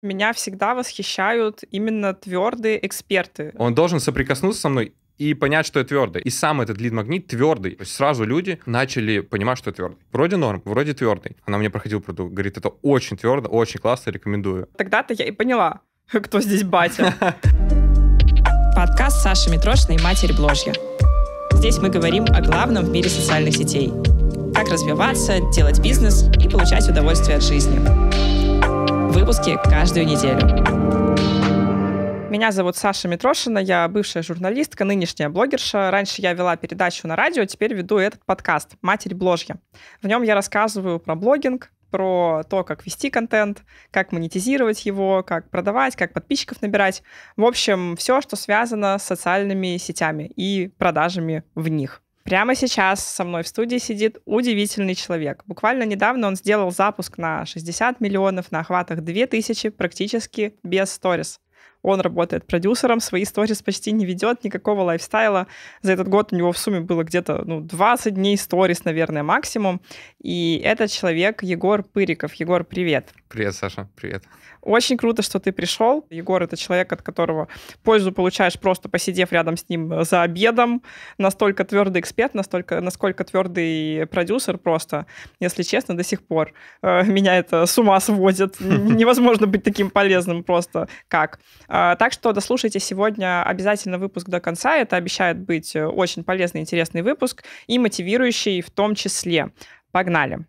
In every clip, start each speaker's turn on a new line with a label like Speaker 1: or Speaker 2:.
Speaker 1: Меня всегда восхищают именно твердые эксперты.
Speaker 2: Он должен соприкоснуться со мной и понять, что я твердый. И сам этот лид-магнит твердый. То есть сразу люди начали понимать, что я твердый. Вроде норм, вроде твердый. Она мне проходила продукт, говорит, это очень твердо, очень классно, рекомендую.
Speaker 1: Тогда-то я и поняла, кто здесь батя. Подкаст Саши Митрошиной «Матерь Бложья». Здесь мы говорим о главном в мире социальных сетей. Как развиваться, делать бизнес и получать удовольствие от жизни выпуске каждую неделю. Меня зовут Саша Митрошина, я бывшая журналистка, нынешняя блогерша. Раньше я вела передачу на радио, теперь веду этот подкаст «Матерь бложья». В нем я рассказываю про блогинг, про то, как вести контент, как монетизировать его, как продавать, как подписчиков набирать. В общем, все, что связано с социальными сетями и продажами в них. Прямо сейчас со мной в студии сидит удивительный человек. Буквально недавно он сделал запуск на 60 миллионов, на охватах 2000, практически без сторис. Он работает продюсером, свои сторис почти не ведет, никакого лайфстайла. За этот год у него в сумме было где-то ну, 20 дней сторис, наверное, максимум. И этот человек Егор Пыриков. Егор, привет.
Speaker 2: Привет, Саша. Привет.
Speaker 1: Очень круто, что ты пришел. Егор — это человек, от которого пользу получаешь просто посидев рядом с ним э, за обедом. Настолько твердый эксперт, настолько, насколько твердый продюсер просто. Если честно, до сих пор э, меня это с ума сводит. Невозможно быть таким полезным просто как. А, так что дослушайте сегодня обязательно выпуск до конца. Это обещает быть э, очень полезный, интересный выпуск и мотивирующий в том числе. Погнали!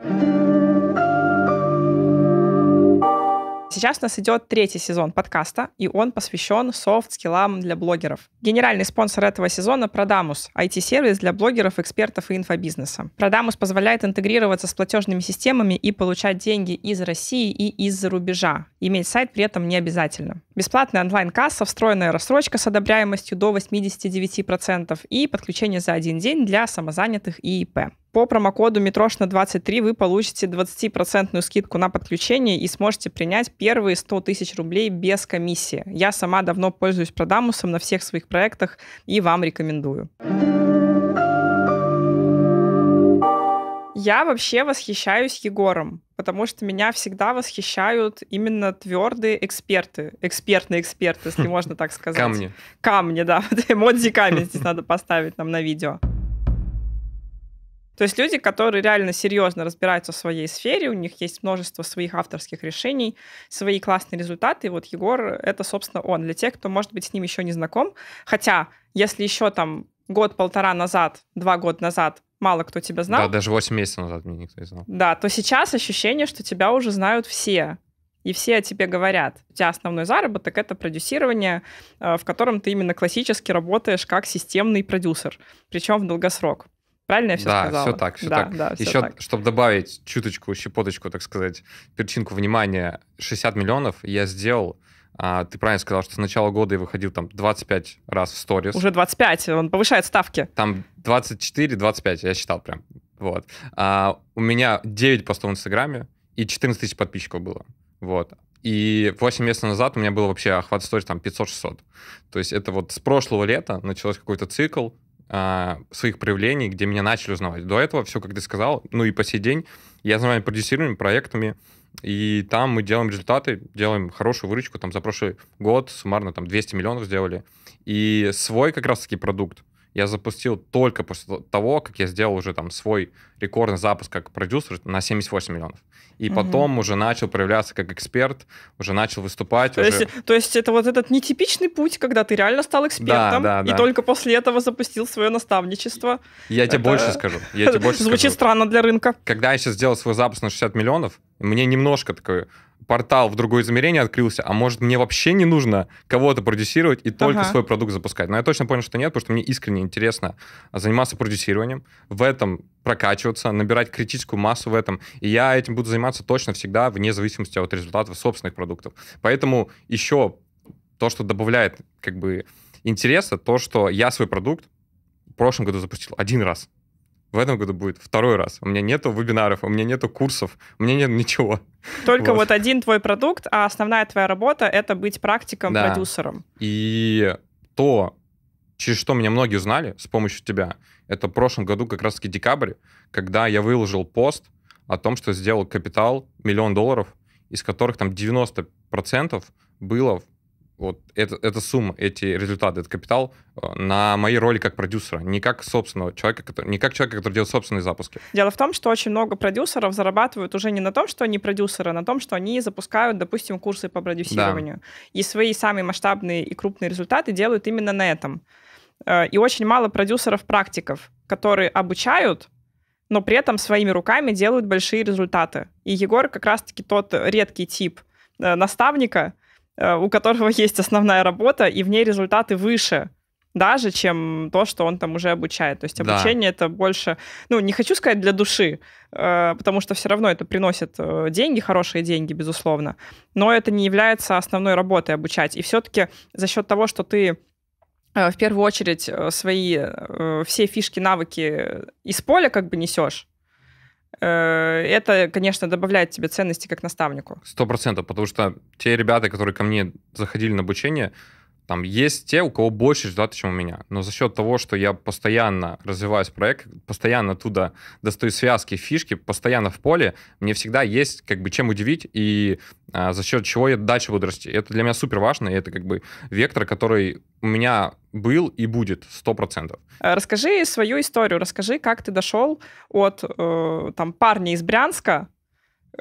Speaker 1: Сейчас у нас идет третий сезон подкаста, и он посвящен софт-скиллам для блогеров. Генеральный спонсор этого сезона — Продамус, IT-сервис для блогеров, экспертов и инфобизнеса. Продамус позволяет интегрироваться с платежными системами и получать деньги из России и из-за рубежа. Иметь сайт при этом не обязательно. Бесплатная онлайн-касса, встроенная рассрочка с одобряемостью до 89% и подключение за один день для самозанятых и ИП. По промокоду «Митрошна23» вы получите 20% скидку на подключение и сможете принять первые 100 тысяч рублей без комиссии. Я сама давно пользуюсь Продамусом на всех своих проектах и вам рекомендую. Я вообще восхищаюсь Егором, потому что меня всегда восхищают именно твердые эксперты, экспертные эксперты, если можно так сказать. Камни. Камни, да. Модзи камень здесь надо поставить нам на видео. То есть люди, которые реально серьезно разбираются в своей сфере, у них есть множество своих авторских решений, свои классные результаты. И вот Егор — это, собственно, он. Для тех, кто, может быть, с ним еще не знаком. Хотя, если еще там год-полтора назад, два года назад мало кто тебя знал. Да, даже
Speaker 2: 8 месяцев назад меня никто не знал.
Speaker 1: Да, то сейчас ощущение, что тебя уже знают все. И все о тебе говорят. У тебя основной заработок — это продюсирование, э, в котором ты именно классически работаешь как системный продюсер, причем в долгосрок. Правильно я все да, сказала? Все так, все да, так. Да, все Еще, так.
Speaker 2: чтобы добавить чуточку, щепоточку, так сказать, перчинку внимания, 60 миллионов я сделал а, ты правильно сказал, что с начала года я выходил там 25 раз в сторис. Уже
Speaker 1: 25, он повышает ставки.
Speaker 2: Там 24-25, я считал прям. Вот. А, у меня 9 постов в Инстаграме и 14 тысяч подписчиков было. Вот. И 8 месяцев назад у меня был вообще охват сторис там 500-600. То есть это вот с прошлого лета началось какой-то цикл, а, своих проявлений, где меня начали узнавать. До этого все, как ты сказал, ну и по сей день я занимаюсь продюсированными проектами, и там мы делаем результаты, делаем хорошую выручку, там за прошлый год суммарно там 200 миллионов сделали. И свой как раз-таки продукт, я запустил только после того, как я сделал уже там свой рекордный запуск как продюсер на 78 миллионов. И угу. потом уже начал проявляться как эксперт, уже начал выступать. То, уже... Есть,
Speaker 1: то есть это вот этот нетипичный путь, когда ты реально стал экспертом, да, да, да. и только после этого запустил свое наставничество. Я это... тебе больше скажу. Я тебе больше Звучит скажу. странно для рынка.
Speaker 2: Когда я сейчас сделал свой запуск на 60 миллионов, мне немножко такое портал в другое измерение открылся, а может, мне вообще не нужно кого-то продюсировать и только ага. свой продукт запускать. Но я точно понял, что нет, потому что мне искренне интересно заниматься продюсированием, в этом прокачиваться, набирать критическую массу в этом. И я этим буду заниматься точно всегда, вне зависимости от результатов собственных продуктов. Поэтому еще то, что добавляет как бы интереса, то, что я свой продукт в прошлом году запустил один раз. В этом году будет второй раз. У меня нету вебинаров, у меня нету курсов, у меня нет ничего. Только вот, вот
Speaker 1: один твой продукт, а основная твоя работа — это быть практиком, да. продюсером.
Speaker 2: И то, через что меня многие знали с помощью тебя, это в прошлом году, как раз-таки декабрь, когда я выложил пост о том, что сделал капитал миллион долларов, из которых там 90% было вот это, эта сумма, эти результаты, этот капитал э, на моей роли как продюсера, не как собственного человека, который, не как человека, который делает собственные запуски.
Speaker 1: Дело в том, что очень много продюсеров зарабатывают уже не на том, что они продюсеры, а на том, что они запускают, допустим, курсы по продюсированию. Да. И свои самые масштабные и крупные результаты делают именно на этом. Э, и очень мало продюсеров-практиков, которые обучают, но при этом своими руками делают большие результаты. И Егор как раз-таки тот редкий тип э, наставника, Э, у которого есть основная работа, и в ней результаты выше даже, чем то, что он там уже обучает. То есть обучение да. это больше, ну, не хочу сказать для души, э, потому что все равно это приносит э, деньги, хорошие деньги, безусловно, но это не является основной работой обучать. И все-таки за счет того, что ты в первую очередь свои все фишки, навыки из поля как бы несешь, Э, это, конечно, добавляет тебе ценности как наставнику.
Speaker 2: Сто процентов, потому что те ребята, которые ко мне заходили на обучение, там есть те, у кого больше результаты, чем у меня. Но за счет того, что я постоянно развиваюсь в проект, постоянно оттуда достаю связки, фишки, постоянно в поле, мне всегда есть как бы чем удивить и а, за счет чего я дальше буду расти. Это для меня супер важно, и это как бы вектор, который у меня был и будет 100%.
Speaker 1: Э, расскажи свою историю, расскажи, как ты дошел от э, там парня из Брянска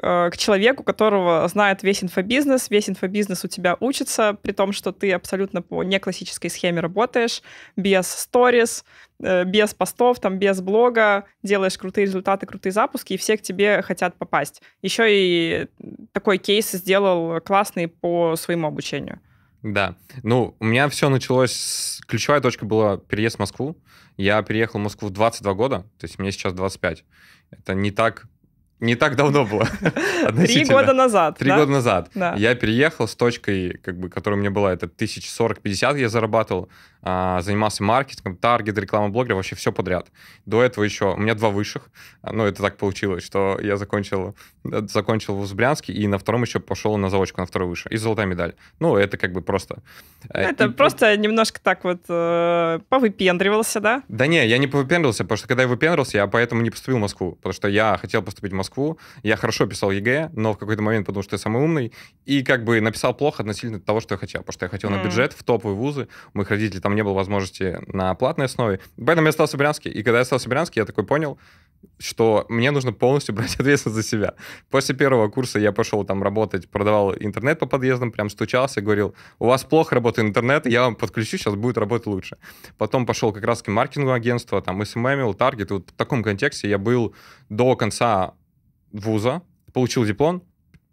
Speaker 1: Э, к человеку, которого знает весь инфобизнес, весь инфобизнес у тебя учится, при том, что ты абсолютно по неклассической схеме работаешь, без сторис, э, без постов, там, без блога, делаешь крутые результаты, крутые запуски, и все к тебе хотят попасть. Еще и такой кейс сделал классный по своему обучению.
Speaker 2: Да. Ну, у меня все началось... С... Ключевая точка была переезд в Москву. Я переехал в Москву в 22 года, то есть мне сейчас 25. Это не так не так давно было. Три года назад. Три да? года назад. Да. Я переехал с точкой, как бы, которая у меня была, это 1040-50 я зарабатывал, а, занимался маркетингом, таргет, реклама блогера, вообще все подряд. До этого еще, у меня два высших, ну, это так получилось, что я закончил, э, закончил в Брянске, и на втором еще пошел на заочку, на второй выше, и золотая медаль. Ну, это как бы просто... Э, это
Speaker 1: и... просто немножко так вот э, повыпендривался, да?
Speaker 2: Да не, я не повыпендривался, потому что когда я выпендривался, я поэтому не поступил в Москву, потому что я хотел поступить в Москву, Москву. Я хорошо писал ЕГЭ, но в какой-то момент потому что я самый умный. И как бы написал плохо относительно того, что я хотел. Потому что я хотел mm. на бюджет, в топовые вузы. У моих родителей там не было возможности на платной основе. Поэтому я стал в И когда я стал в я такой понял, что мне нужно полностью брать ответственность за себя. После первого курса я пошел там работать, продавал интернет по подъездам, прям стучался, говорил, у вас плохо работает интернет, я вам подключу, сейчас будет работать лучше. Потом пошел как раз к маркетингу агентства, там, SMM, эм эм, Target, вот в таком контексте я был до конца вуза, получил диплом,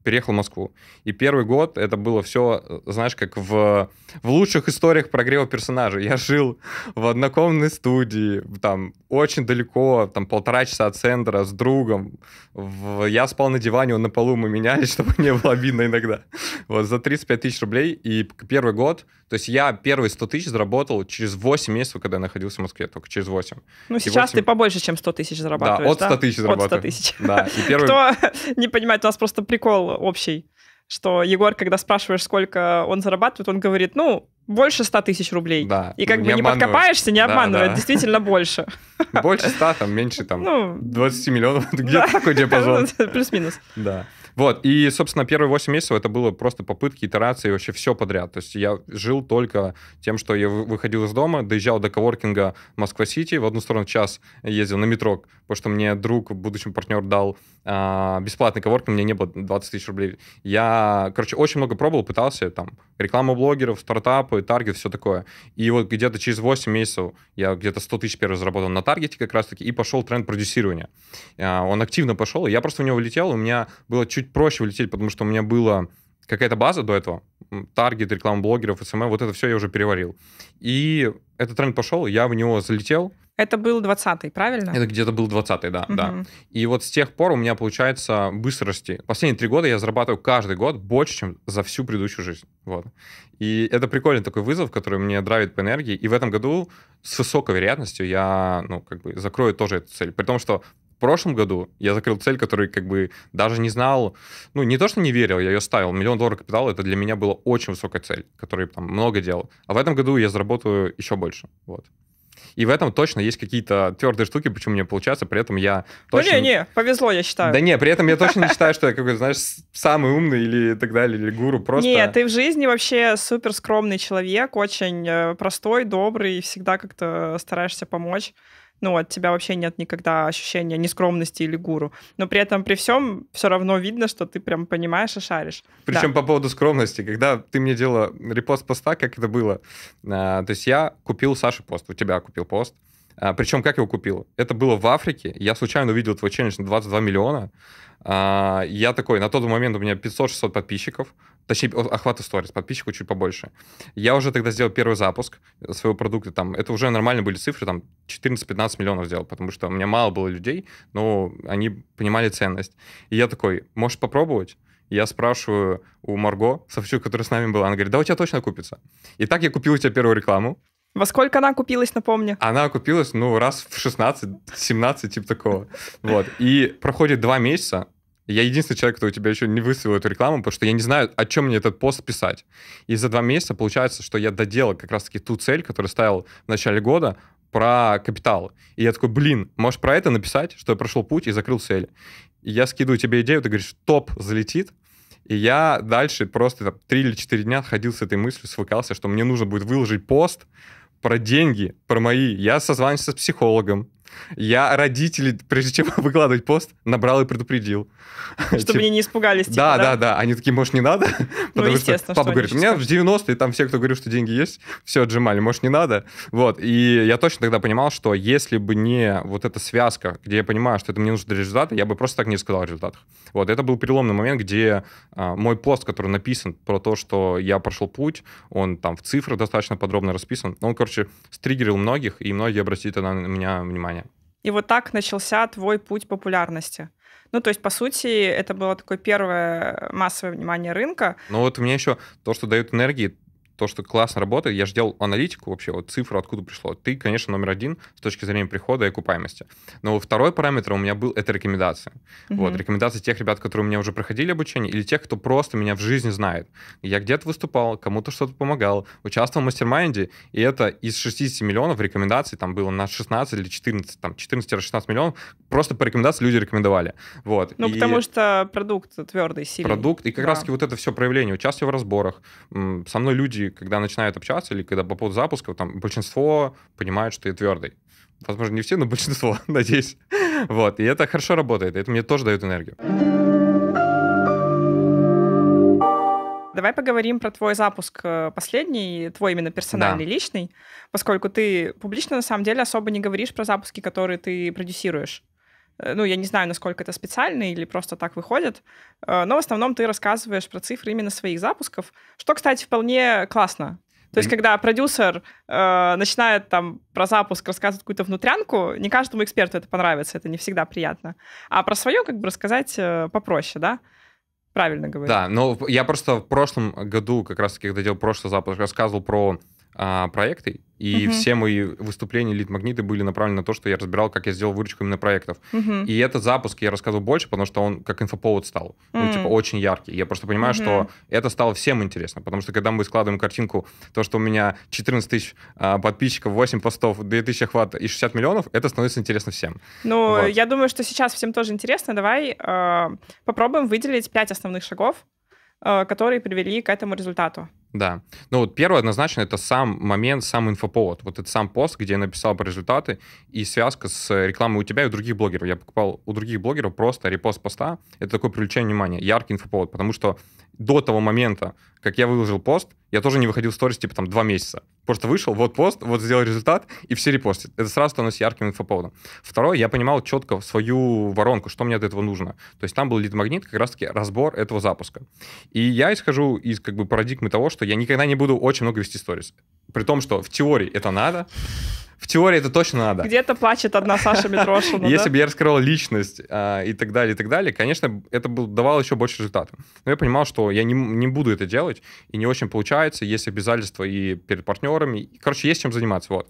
Speaker 2: переехал в Москву. И первый год это было все, э, знаешь, как в, в лучших историях прогрева персонажа. Я жил в однокомнатной студии, там, очень далеко, там, полтора часа от центра с другом. В, я спал на диване, он на полу, мы меняли, чтобы не было обидно иногда. Вот, за 35 тысяч рублей. И первый год то есть я первые 100 тысяч заработал через 8 месяцев, когда я находился в Москве, только через 8. Ну, и сейчас 8... ты
Speaker 1: побольше, чем 100 тысяч зарабатываешь, Да, от 100 да? тысяч зарабатываю. От 100 тысяч. Да, и первый... Кто не понимает, у нас просто прикол общий, что Егор, когда спрашиваешь, сколько он зарабатывает, он говорит, ну, больше 100 тысяч рублей. Да. И как ну, бы не подкопаешься, не обманывает, да, да. действительно больше.
Speaker 2: Больше 100, там меньше там ну, 20 миллионов, где да. такой диапазон. Плюс-минус. Да. Вот, и, собственно, первые 8 месяцев это было просто попытки, итерации, вообще все подряд. То есть я жил только тем, что я выходил из дома, доезжал до коворкинга Москва-Сити, в одну сторону час ездил на метро, потому что мне друг, будущий партнер, дал э, бесплатный коворкинг, мне не было 20 тысяч рублей. Я, короче, очень много пробовал, пытался, там, рекламу блогеров, стартапы, таргет, все такое. И вот где-то через 8 месяцев я где-то 100 тысяч первый заработал на таргете как раз-таки, и пошел тренд продюсирования. Э, он активно пошел, и я просто в него влетел, у меня было чуть чуть проще влететь, потому что у меня была какая-то база до этого, таргет, реклама блогеров, СММ, эм э, вот это все я уже переварил. И этот тренд пошел, я в него залетел.
Speaker 1: Это был 20-й, правильно? Это
Speaker 2: где-то был 20-й, да, угу. да. И вот с тех пор у меня получается быстро расти. Последние три года я зарабатываю каждый год больше, чем за всю предыдущую жизнь. Вот. И это прикольный такой вызов, который мне драйвит по энергии. И в этом году с высокой вероятностью я, ну, как бы закрою тоже эту цель. При том, что в прошлом году я закрыл цель, которую как бы даже не знал, ну, не то, что не верил, я ее ставил. Миллион долларов капитала, это для меня была очень высокая цель, которую там много делал. А в этом году я заработаю еще больше, вот. И в этом точно есть какие-то твердые штуки, почему мне получается, при этом я точно... Ну, не, не,
Speaker 1: повезло, я считаю. Да не, при этом я точно не считаю,
Speaker 2: что я какой-то, знаешь, самый умный или так далее, или гуру, просто... Нет, ты
Speaker 1: в жизни вообще супер скромный человек, очень э, простой, добрый, всегда как-то стараешься помочь ну, от тебя вообще нет никогда ощущения нескромности или гуру. Но при этом при всем все равно видно, что ты прям понимаешь и шаришь. Причем
Speaker 2: да. по поводу скромности, когда ты мне делала репост поста, как это было, а, то есть я купил Саше пост, у тебя купил пост, а, причем как я его купил? Это было в Африке, я случайно увидел твой челлендж на 22 миллиона, а, я такой, на тот момент у меня 500-600 подписчиков, точнее, охвата сторис, подписчиков чуть побольше. Я уже тогда сделал первый запуск своего продукта, там, это уже нормально были цифры, там, 14-15 миллионов сделал, потому что у меня мало было людей, но они понимали ценность. И я такой, можешь попробовать? Я спрашиваю у Марго Савчук, которая с нами была, она говорит, да у тебя точно купится. И так я купил у тебя первую рекламу,
Speaker 1: во сколько она купилась, напомни?
Speaker 2: Она купилась, ну, раз в 16-17, типа такого. Вот. И проходит два месяца, я единственный человек, кто у тебя еще не выставил эту рекламу, потому что я не знаю, о чем мне этот пост писать. И за два месяца получается, что я доделал как раз-таки ту цель, которую ставил в начале года, про капитал. И я такой, блин, можешь про это написать, что я прошел путь и закрыл цель. И я скидываю тебе идею, ты говоришь, топ залетит. И я дальше просто там, 3 или четыре дня ходил с этой мыслью, свыкался, что мне нужно будет выложить пост про деньги, про мои. Я созванивался с психологом, я родителей, прежде чем выкладывать пост, набрал и предупредил. Чтобы они типа, не
Speaker 1: испугались. Типа, да, да,
Speaker 2: да. Они такие, может, не надо? Ну, Потому что папа говорит, у меня в 90-е там все, кто говорил, что деньги есть, все отжимали, может, не надо. Вот. И я точно тогда понимал, что если бы не вот эта связка, где я понимаю, что это мне нужно для результата, я бы просто так не сказал о результатах. Вот. Это был переломный момент, где а, мой пост, который написан про то, что я прошел путь, он там в цифрах достаточно подробно расписан, он, короче, стригерил многих, и многие обратили на меня внимание.
Speaker 1: И вот так начался твой путь популярности. Ну, то есть, по сути, это было такое первое массовое внимание рынка.
Speaker 2: Ну, вот у меня еще то, что дает энергии, то, что классно работает, я же делал аналитику вообще, вот цифру откуда пришло. Ты, конечно, номер один с точки зрения прихода и окупаемости. Но второй параметр у меня был — это рекомендации. Угу. Вот, рекомендации тех ребят, которые у меня уже проходили обучение, или тех, кто просто меня в жизни знает. Я где-то выступал, кому-то что-то помогал, участвовал в мастер-майнде, и это из 60 миллионов рекомендаций там было на 16 или 14, там 14-16 миллионов, просто по рекомендации люди рекомендовали. Вот. Ну, и... потому
Speaker 1: что продукт твердый, сильный. Продукт, и как да. раз вот
Speaker 2: это все проявление, участие в разборах, со мной люди когда начинают общаться или когда по поводу запуска, там большинство понимают, что я твердый. Возможно, не все, но большинство, надеюсь. Вот, и это хорошо работает, это мне тоже дает энергию.
Speaker 1: Давай поговорим про твой запуск э, последний, твой именно персональный, да. личный, поскольку ты публично на самом деле особо не говоришь про запуски, которые ты продюсируешь. Э, ну, я не знаю, насколько это специально или просто так выходит, э, но в основном ты рассказываешь про цифры именно своих запусков, что, кстати, вполне классно. То есть, когда продюсер э, начинает там про запуск рассказывать какую-то внутрянку, не каждому эксперту это понравится, это не всегда приятно. А про свое как бы рассказать э, попроще, да? Правильно говорю. Да,
Speaker 2: но я просто в прошлом году, как раз таки, когда делал прошлый запуск, рассказывал про а, проекты, и угу. все мои выступления лид-магниты были направлены на то, что я разбирал, как я сделал выручку именно проектов. Угу. И этот запуск я рассказывал больше, потому что он как инфоповод стал. Mm. Ну, типа, очень яркий. Я просто понимаю, угу. что это стало всем интересно, потому что когда мы складываем картинку, то, что у меня 14 тысяч а, подписчиков, 8 постов, 2000 охват и 60 миллионов, это становится интересно всем.
Speaker 1: Ну, вот. я думаю, что сейчас всем тоже интересно. Давай э, попробуем выделить 5 основных шагов, э, которые привели к этому результату.
Speaker 2: Да. Ну вот первое однозначно это сам момент, сам инфоповод. Вот это сам пост, где я написал про результаты и связка с э, рекламой у тебя и у других блогеров. Я покупал у других блогеров просто репост поста. Это такое привлечение внимания, яркий инфоповод, потому что до того момента, как я выложил пост, я тоже не выходил в сторис, типа, там, два месяца. Просто вышел, вот пост, вот сделал результат, и все репостят. Это сразу становится ярким инфоповодом. Второе, я понимал четко свою воронку, что мне от этого нужно. То есть там был лид-магнит, как раз-таки разбор этого запуска. И я исхожу из, как бы, парадигмы того, что я никогда не буду очень много вести сторис. При том, что в теории это надо, в теории это точно надо.
Speaker 1: Где-то плачет одна Саша Митрошина. Если бы
Speaker 2: я раскрывал личность а, и так далее, и так далее, конечно, это давало еще больше результатов. Но я понимал, что я не буду это делать, и не очень получается, есть обязательства и перед партнерами. Короче, есть чем заниматься. Вот.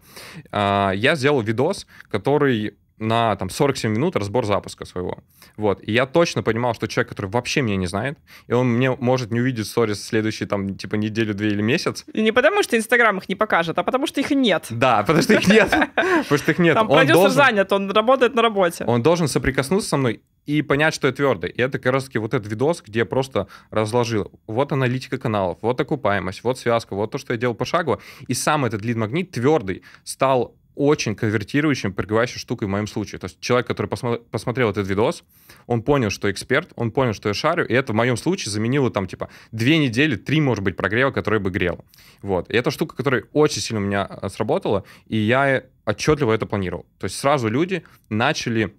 Speaker 2: А, я сделал видос, который на там 47 минут разбор запуска своего. Вот. И я точно понимал, что человек, который вообще меня не знает, и он мне может не увидеть сторис следующие там типа неделю, две или месяц. И не потому, что Инстаграм их не покажет, а потому что их нет. Да, потому что их нет. Потому что их нет. Там продюсер
Speaker 1: занят, он работает на работе.
Speaker 2: Он должен соприкоснуться со мной и понять, что я твердый. И это как раз таки вот этот видос, где я просто разложил. Вот аналитика каналов, вот окупаемость, вот связка, вот то, что я делал пошагово. И сам этот лид-магнит твердый стал очень конвертирующим, прикрывающей штукой в моем случае. То есть человек, который посмо- посмотрел этот видос, он понял, что эксперт, он понял, что я шарю, и это в моем случае заменило там типа две недели, три, может быть, прогрева, который бы грел. Вот. И это штука, которая очень сильно у меня а, сработала, и я отчетливо это планировал. То есть сразу люди начали,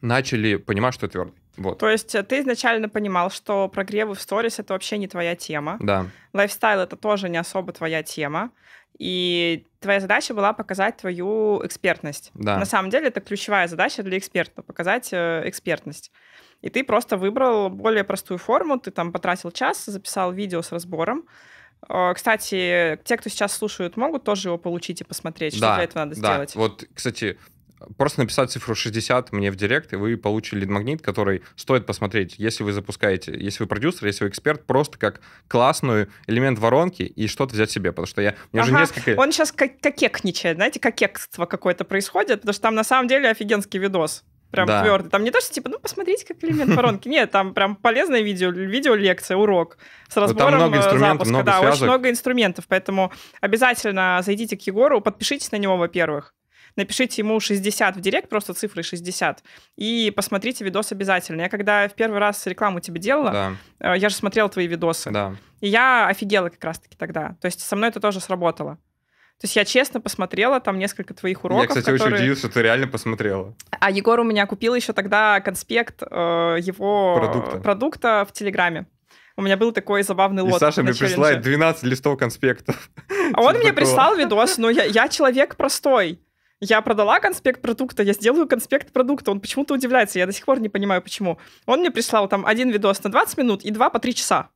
Speaker 2: начали понимать, что я твердый.
Speaker 1: Вот. То есть э, ты изначально понимал, что прогревы в сторис — это вообще не твоя тема. Да. Лайфстайл — это тоже не особо твоя тема и твоя задача была показать твою экспертность. Да. На самом деле это ключевая задача для эксперта — показать э, экспертность. И ты просто выбрал более простую форму, ты там потратил час, записал видео с разбором, э, кстати, те, кто сейчас слушают, могут тоже его получить и посмотреть, да, что для этого надо да. сделать.
Speaker 2: Вот, кстати, просто написать цифру 60 мне в директ, и вы получите лид-магнит, который стоит посмотреть, если вы запускаете, если вы продюсер, если вы эксперт, просто как классную элемент воронки и что-то взять себе, потому что я... ага, уже несколько... он
Speaker 1: сейчас как кокекничает, знаете, кокекство какое-то происходит, потому что там на самом деле офигенский видос прям да. твердый. Там не то, что типа, ну, посмотрите, как элемент воронки. Нет, там прям полезное видео, видео лекция, урок с разбором там много э, запуска. Много да, связок. очень много инструментов, поэтому обязательно зайдите к Егору, подпишитесь на него, во-первых напишите ему 60 в директ, просто цифры 60, и посмотрите видос обязательно. Я когда в первый раз рекламу тебе делала, да. Э, я же смотрела твои видосы. Да. И я офигела как раз-таки тогда. То есть со мной это тоже сработало. То есть я честно посмотрела там несколько твоих уроков. Я, кстати, которые... очень удивился,
Speaker 2: что ты реально посмотрела.
Speaker 1: А Егор у меня купил еще тогда конспект э, его продукта. продукта в Телеграме. У меня был такой забавный лот. И Саша мне прислал
Speaker 2: 12 листов конспекта.
Speaker 1: А он типа мне прислал видос, но я человек простой. Я продала конспект продукта, я сделаю конспект продукта. Он почему-то удивляется, я до сих пор не понимаю, почему. Он мне прислал там один видос на 20 минут и два по три часа.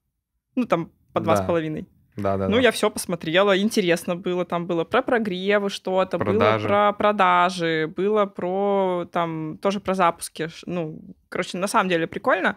Speaker 1: Ну, там, по два да. с половиной. Да, да. Ну, да. я все посмотрела, интересно было. Там было про прогревы что-то, было про продажи, было про там тоже про запуски. Ну, короче, на самом деле прикольно.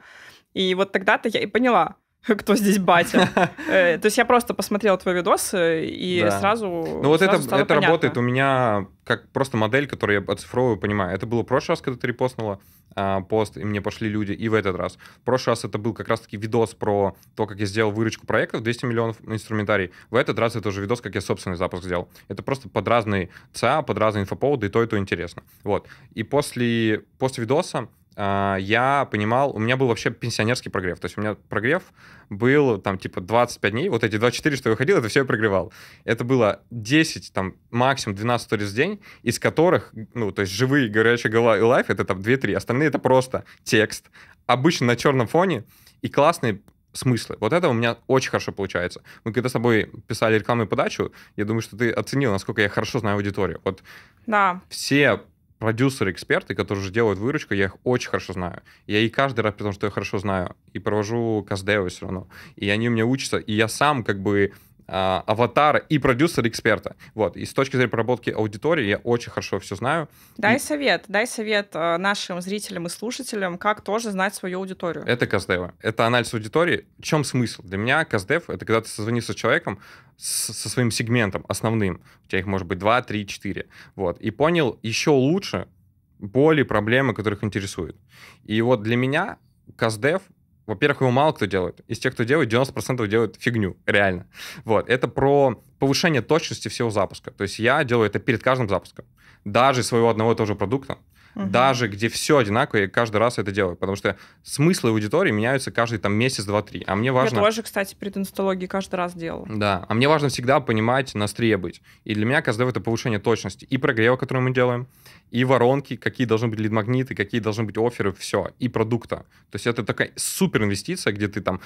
Speaker 1: И вот тогда-то я и поняла — кто здесь батя. Э, то есть я просто посмотрел твой видос э, и сразу... Ну вот это, это работает у
Speaker 2: меня как просто модель, которую я оцифровываю, понимаю. Это было в прошлый раз, когда ты репостнула а, пост, и мне пошли люди, и в этот раз. В прошлый раз это был как раз-таки видос про то, как я сделал выручку проектов, 200 миллионов инструментарий. В этот раз это уже видос, как я собственный запуск сделал. Это просто под разные ЦА, под разные инфоповоды, и то, и то интересно. Вот. И после, после видоса а, я понимал, у меня был вообще пенсионерский прогрев. То есть у меня прогрев был там типа 25 дней, вот эти 24, что я выходил, это все я прогревал. Это было 10, там максимум 12 сторис в день, из которых, ну, то есть живые горячие голова и лайф, это там 2-3, остальные это просто текст, обычно на черном фоне, и классные смыслы. Вот это у меня очень хорошо получается. Мы когда с тобой писали рекламную подачу, я думаю, что ты оценил насколько я хорошо знаю аудиторию. Вот да. все продюсеры, эксперты, которые уже делают выручку, я их очень хорошо знаю. Я и каждый раз, потому что я хорошо знаю, и провожу каздевы все равно. И они у меня учатся, и я сам как бы а, аватара и продюсер-эксперта. Вот. И с точки зрения проработки аудитории я очень хорошо все знаю.
Speaker 1: Дай и... совет, дай совет э, нашим зрителям и слушателям, как тоже знать свою аудиторию.
Speaker 2: Это каздевы. Это анализ аудитории. В чем смысл? Для меня каздев — это когда ты созвонишься с человеком, с, со своим сегментом основным. У тебя их может быть 2, 3, 4. Вот. И понял еще лучше боли, проблемы, которых интересует. И вот для меня Каздев во-первых, его мало кто делает. Из тех, кто делает, 90% делают фигню, реально. Вот. Это про повышение точности всего запуска. То есть я делаю это перед каждым запуском. Даже своего одного и того же продукта угу. даже где все одинаково, и каждый раз это делаю, потому что смыслы аудитории меняются каждый там месяц, два, три. А мне важно... Я тоже,
Speaker 1: кстати, при инсталогии каждый раз делал.
Speaker 2: Да, а мне важно всегда понимать, на быть. И для меня КСДВ — это повышение точности и прогрева, который мы делаем, и воронки, какие должны быть лид-магниты, какие должны быть оферы, все, и продукта. То есть это такая супер инвестиция, где ты там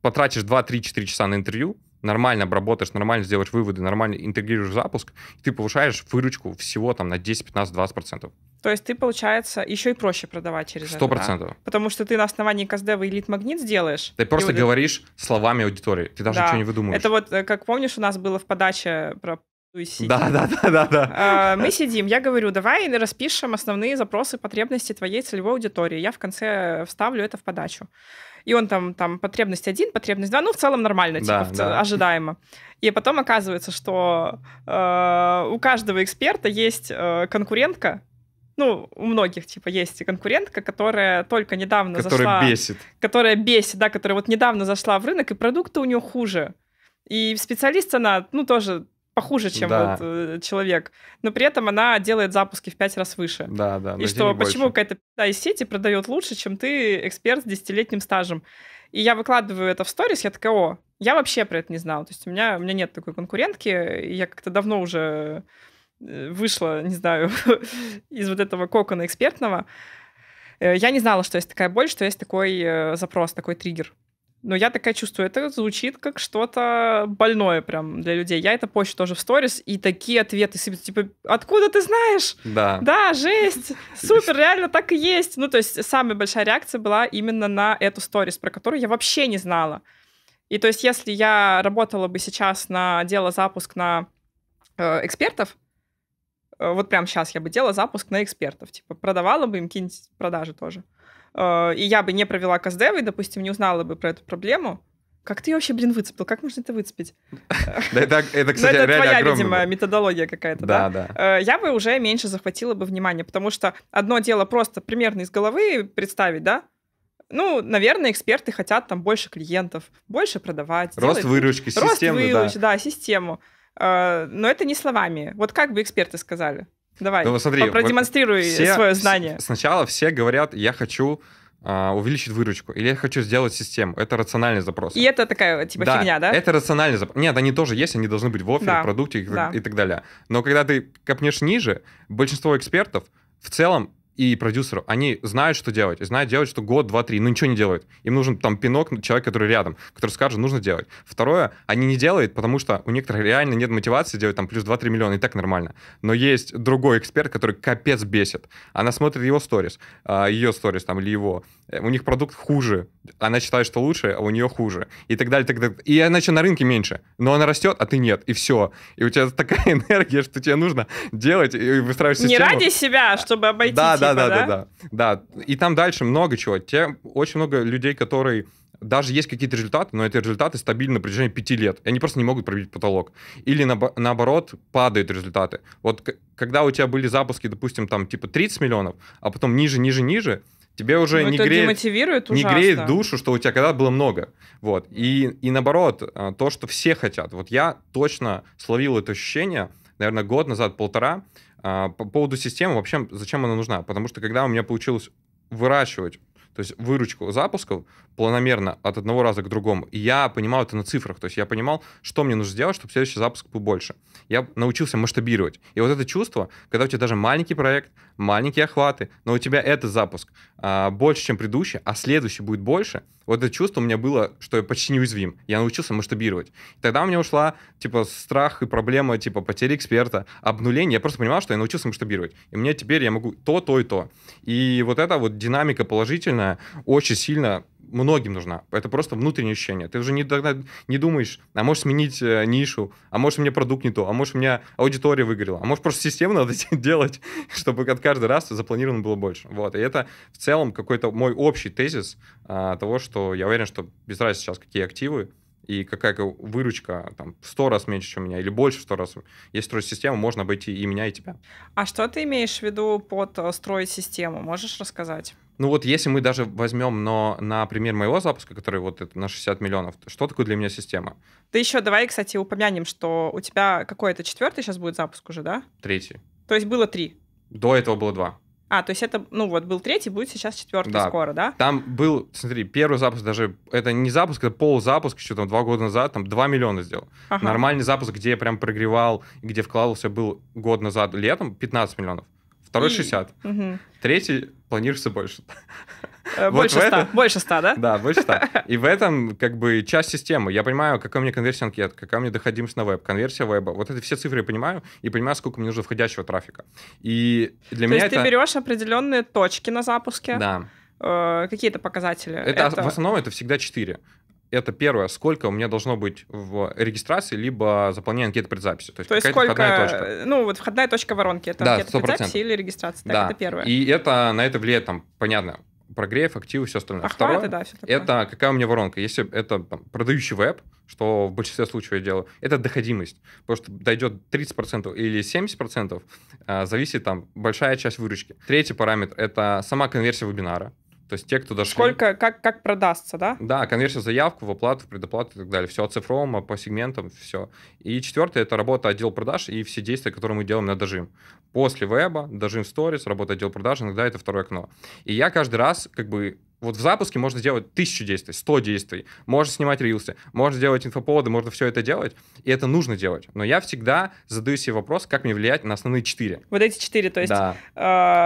Speaker 2: потратишь 2-3-4 часа на интервью, нормально обработаешь, нормально сделаешь выводы, нормально интегрируешь запуск, и ты повышаешь выручку всего там на 10, 15, 20 процентов.
Speaker 1: То есть ты, получается, еще и проще продавать через 100%. это. Сто да? Потому что ты на основании Каздева элит магнит сделаешь. Ты просто аудит... говоришь
Speaker 2: словами аудитории. Ты даже да. ничего не выдумываешь. Это
Speaker 1: вот, э, как помнишь, у нас было в подаче про да, да, да, да, да. А, мы сидим, я говорю, давай распишем основные запросы, потребности твоей целевой аудитории. Я в конце вставлю это в подачу. И он там, там потребность один, потребность два, ну в целом нормально, да, типа да. ожидаемо. И потом оказывается, что э, у каждого эксперта есть э, конкурентка, ну, у многих, типа, есть конкурентка, которая только недавно которая зашла... Которая бесит. Которая бесит, да, которая вот недавно зашла в рынок, и продукты у нее хуже. И специалист она, ну, тоже похуже, чем да. вот, э, человек. Но при этом она делает запуски в пять раз выше. Да, да. И что, почему какая-то да, из сети продает лучше, чем ты, эксперт с десятилетним стажем. И я выкладываю это в сторис, я такая, о, я вообще про это не знала. То есть у меня, у меня нет такой конкурентки, я как-то давно уже Э, вышла, не знаю, из вот этого кокона экспертного, э, я не знала, что есть такая боль, что есть такой э, запрос, такой триггер. Но я такая чувствую, это звучит как что-то больное прям для людей. Я это пощу тоже в сторис, и такие ответы сыпятся, типа, откуда ты знаешь? Да. Да, жесть, супер, реально так и есть. Ну, то есть самая большая реакция была именно на эту сторис, про которую я вообще не знала. И то есть если я работала бы сейчас на дело запуск на э, экспертов, Э, вот прямо сейчас я бы делала запуск на экспертов, типа продавала бы им какие-нибудь продажи тоже. Э, и я бы не провела и, допустим, не узнала бы про эту проблему, как ты ее вообще, блин, выцепил? Как можно это выцепить?
Speaker 2: это, кстати, ну, это твоя, видимо,
Speaker 1: методология какая-то, да? Да, э, Я бы уже меньше захватила бы внимания, потому что одно дело просто примерно из головы представить, да? Ну, наверное, эксперты хотят там больше клиентов, больше продавать. Рост выручки, Рост выручки, да. да, систему. А, но это не словами. Вот как бы эксперты сказали? Давай, ну, смотри, продемонстрируй вот все, свое знание.
Speaker 2: Сначала все говорят, я хочу а, увеличить выручку, или я хочу сделать систему. Это рациональный запрос. И
Speaker 1: это такая, типа, да, фигня, да? это
Speaker 2: рациональный запрос. Нет, они тоже есть, они должны быть в оффере, да. продукте и, да. и так далее. Но когда ты копнешь ниже, большинство экспертов в целом и продюсеру, они знают, что делать, знают делать, что год, два, три, но ну, ничего не делают. Им нужен там пинок, человек, который рядом, который скажет, нужно делать. Второе, они не делают, потому что у некоторых реально нет мотивации делать там плюс 2-3 миллиона, и так нормально. Но есть другой эксперт, который капец бесит. Она смотрит его сторис, а, ее сторис там или его. Э, у них продукт хуже. Она считает, что лучше, а у нее хуже. И так далее, так далее. И иначе на рынке меньше. Но она растет, а ты нет. И все. И у тебя такая энергия, что тебе нужно делать и выстраивать систему. Не ради
Speaker 1: себя, а чтобы обойти да, да, Типа, да, да,
Speaker 2: да, да, И там дальше много чего. Те очень много людей, которые даже есть какие-то результаты, но эти результаты стабильны на протяжении пяти лет. И они просто не могут пробить потолок. Или на, наоборот, падают результаты. Вот когда у тебя были запуски, допустим, там типа 30 миллионов, а потом ниже, ниже, ниже, тебе уже ну, не, греет, не греет душу, что у тебя когда было много. Вот. И, и наоборот, а, то, что все хотят. Вот я точно словил это ощущение, наверное, год назад, полтора, а, по поводу системы, вообще, зачем она нужна? Потому что когда у меня получилось выращивать то есть выручку запусков планомерно от одного раза к другому. И я понимал это на цифрах. То есть я понимал, что мне нужно сделать, чтобы следующий запуск был больше. Я научился масштабировать. И вот это чувство, когда у тебя даже маленький проект, маленькие охваты, но у тебя этот запуск а, больше, чем предыдущий, а следующий будет больше – вот это чувство у меня было, что я почти неуязвим. Я научился масштабировать. И тогда у меня ушла, типа, страх и проблема, типа, потери эксперта, обнуление. Я просто понимал, что я научился масштабировать. И мне теперь я могу то, то и то. И вот эта вот динамика положительная очень сильно многим нужна. Это просто внутреннее ощущение. Ты уже не, не думаешь, а можешь сменить э, нишу, а может у меня продукт не то, а может у меня аудитория выгорела, а может просто систему надо делать, чтобы от каждый раз запланировано было больше. Вот. И это в целом какой-то мой общий тезис э, того, что я уверен, что без разницы сейчас какие активы, и какая выручка там в 100 раз меньше, чем у меня, или больше в 100 раз. Если строить систему, можно обойти и меня, и тебя.
Speaker 1: А что ты имеешь в виду под э, строить систему? Можешь рассказать?
Speaker 2: Ну вот если мы даже возьмем, но на пример моего запуска, который вот на 60 миллионов, что такое для меня система?
Speaker 1: Да еще давай, кстати, упомянем, что у тебя какой-то четвертый сейчас будет запуск уже, да? Третий. То есть было три?
Speaker 2: До этого было два.
Speaker 1: А, то есть это, ну вот, был третий, будет сейчас четвертый да. скоро, да?
Speaker 2: Там был, смотри, первый запуск даже, это не запуск, это ползапуск, еще там два года назад, там 2 миллиона сделал. Ага. Нормальный запуск, где я прям прогревал, где вкладывался, был год назад летом 15 миллионов. Второй И... 60. Угу. Третий планируешься больше.
Speaker 1: Э, больше ста,
Speaker 2: больше ста, да? Да, больше ста. И в этом как бы часть системы. Я понимаю, какая у меня конверсия анкет, какая у меня доходимость на веб, конверсия веба. Вот это все цифры я понимаю и понимаю, сколько мне нужно входящего трафика. И для меня это То есть ты
Speaker 1: берешь определенные точки на запуске. Да э, какие-то показатели? Это, это... В основном
Speaker 2: это всегда 4 это первое, сколько у меня должно быть в регистрации, либо заполнение анкеты предзаписи. То есть, То есть сколько, входная точка. Э,
Speaker 1: ну, вот входная точка воронки, это да, анкета 100%. предзаписи или регистрация, так, да. это первое.
Speaker 2: И это, на это влияет, там, понятно, прогрев, активы, все остальное. Охваты, Второе, да, все такое. это какая у меня воронка. Если это там, продающий веб, что в большинстве случаев я делаю, это доходимость. Потому что дойдет 30% или 70%, э, зависит там большая часть выручки. Третий параметр – это сама конверсия вебинара. То есть те, кто дошли... Сколько,
Speaker 1: как, как продастся, да?
Speaker 2: Да, конверсия заявку в оплату, в предоплату и так далее. Все оцифровано по сегментам, все. И четвертое — это работа отдел продаж и все действия, которые мы делаем на дожим. После веба, дожим сторис, работа отдел продаж, иногда это второе окно. И я каждый раз как бы вот в запуске можно сделать тысячу действий, сто действий, можно снимать рилсы, можно делать инфоповоды, можно все это делать, и это нужно делать. Но я всегда задаю себе вопрос, как мне влиять на основные четыре.
Speaker 1: Вот эти четыре, то есть да.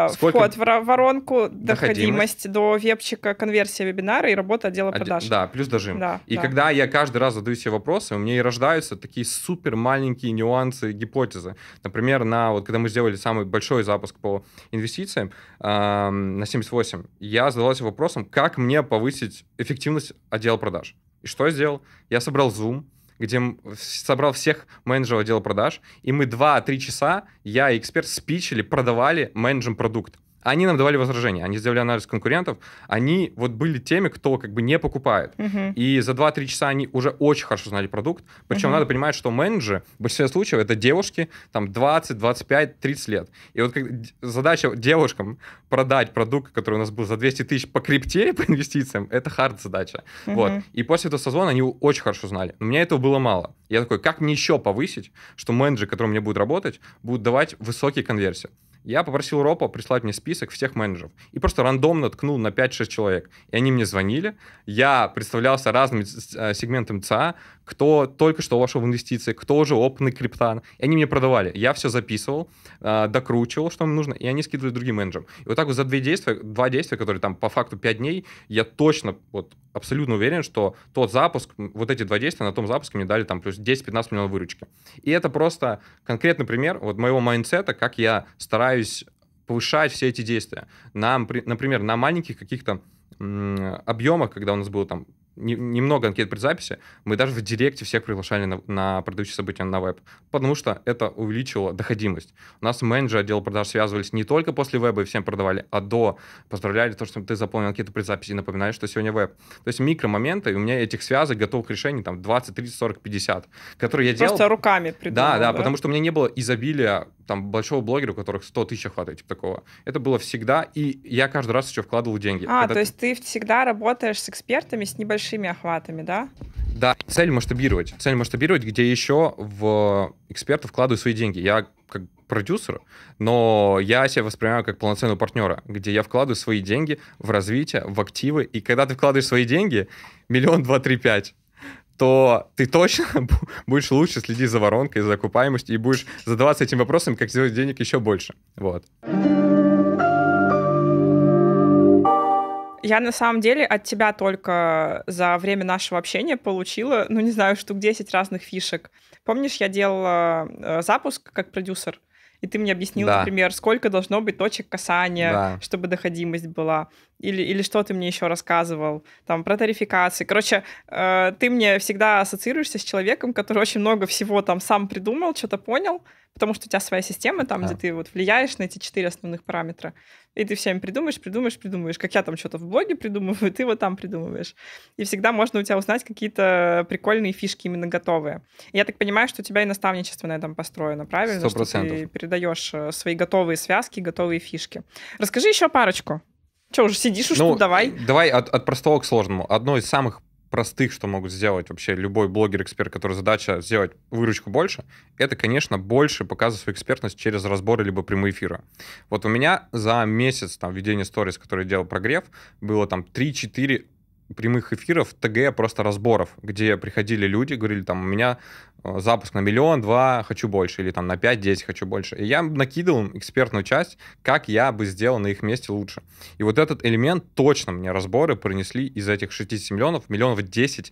Speaker 1: э, Сколько... вход в воронку, доходимость, доходимость до вебчика, конверсия вебинара и работа отдела Од... продаж.
Speaker 2: Да, плюс дожим. Да, и да. когда я каждый раз задаю себе вопросы, у меня и рождаются такие супер маленькие нюансы, гипотезы. Например, на вот когда мы сделали самый большой запуск по инвестициям э, на 78, я задалась вопросом, как мне повысить эффективность отдела продаж. И что я сделал? Я собрал Zoom, где собрал всех менеджеров отдела продаж, и мы 2-3 часа, я и эксперт, спичили, продавали менеджем продукт. Они нам давали возражения, они сделали анализ конкурентов, они вот были теми, кто как бы не покупает. Uh-huh. И за 2-3 часа они уже очень хорошо знали продукт. Причем uh-huh. надо понимать, что менеджеры в большинстве случаев это девушки, там 20, 25, 30 лет. И вот как, задача девушкам продать продукт, который у нас был за 200 тысяч по крипте, по инвестициям, это хард задача. Uh-huh. Вот. И после этого сезона они очень хорошо знали. Но у меня этого было мало. Я такой, как мне еще повысить, что менеджеры, которые мне будут работать, будут давать высокие конверсии? Я попросил Ропа прислать мне список всех менеджеров. И просто рандомно ткнул на 5-6 человек. И они мне звонили. Я представлялся разным а, сегментом ЦА кто только что вошел в инвестиции, кто уже опытный криптан. И они мне продавали. Я все записывал, а, докручивал, что мне нужно, и они скидывали другим менеджерам. И вот так вот за две действия, два действия, которые там по факту 5 дней, я точно, вот абсолютно уверен, что тот запуск, вот эти два действия на том запуске мне дали там плюс 10-15 миллионов выручки. И это просто конкретный пример вот моего майндсета, как я стараюсь повышать все эти действия. Нам, например, на маленьких каких-то объемах, когда у нас было там немного анкет предзаписи, мы даже в директе всех приглашали на, на продающие события на веб, потому что это увеличило доходимость. У нас менеджеры отдела продаж связывались не только после веба и всем продавали, а до. Поздравляли то, что ты заполнил анкету предзаписи и напоминали, что сегодня веб. То есть микромоменты, и у меня этих связок готовых решений там 20, 30, 40, 50, которые я Просто делал. Просто руками придумал. Да, да, да, потому что у меня не было изобилия там большого блогера, у которых 100 тысяч хватает, типа такого. Это было всегда, и я каждый раз еще вкладывал деньги. А, Когда то есть
Speaker 1: ты всегда работаешь с экспертами, с небольшими большими охватами, да?
Speaker 2: Да, цель масштабировать. Цель масштабировать, где еще в эксперта вкладываю свои деньги. Я как продюсер, но я себя воспринимаю как полноценного партнера, где я вкладываю свои деньги в развитие, в активы. И когда ты вкладываешь свои деньги, миллион, два, три, пять, то ты точно будешь лучше следить за воронкой, за окупаемостью и будешь задаваться этим вопросом, как сделать денег еще больше. Вот.
Speaker 1: Я на самом деле от тебя только за время нашего общения получила, ну не знаю, штук 10 разных фишек. Помнишь, я делала э, запуск как продюсер? и ты мне объяснил, да. например, сколько должно быть точек касания, да. чтобы доходимость была, или, или что ты мне еще рассказывал, там, про тарификации. Короче, э, ты мне всегда ассоциируешься с человеком, который очень много всего там сам придумал, что-то понял, потому что у тебя своя система там, да. где ты вот влияешь на эти четыре основных параметра, и ты всем придумаешь, придумаешь, придумаешь, как я там что-то в блоге придумываю, ты вот там придумываешь. И всегда можно у тебя узнать какие-то прикольные фишки именно готовые. И я так понимаю, что у тебя и наставничество на этом построено, правильно? 100%. Что ты передаешь э, свои готовые связки, готовые фишки. Расскажи еще парочку. Че, уже сидишь уж ну, тут, давай. Э,
Speaker 2: давай от, от простого к сложному. Одно из самых простых, что могут сделать вообще любой блогер-эксперт, который задача сделать выручку больше, это, конечно, больше показывать свою экспертность через разборы либо прямые эфиры. Вот у меня за месяц там введения сторис, который делал прогрев, было там 3-4 прямых эфиров, ТГ просто разборов, где приходили люди, говорили, там, у меня э, запуск на миллион, два, хочу больше, или там на 5-10 хочу больше. И я накидывал им экспертную часть, как я бы сделал на их месте лучше. И вот этот элемент точно мне разборы принесли из этих 60 миллионов, миллионов 10-12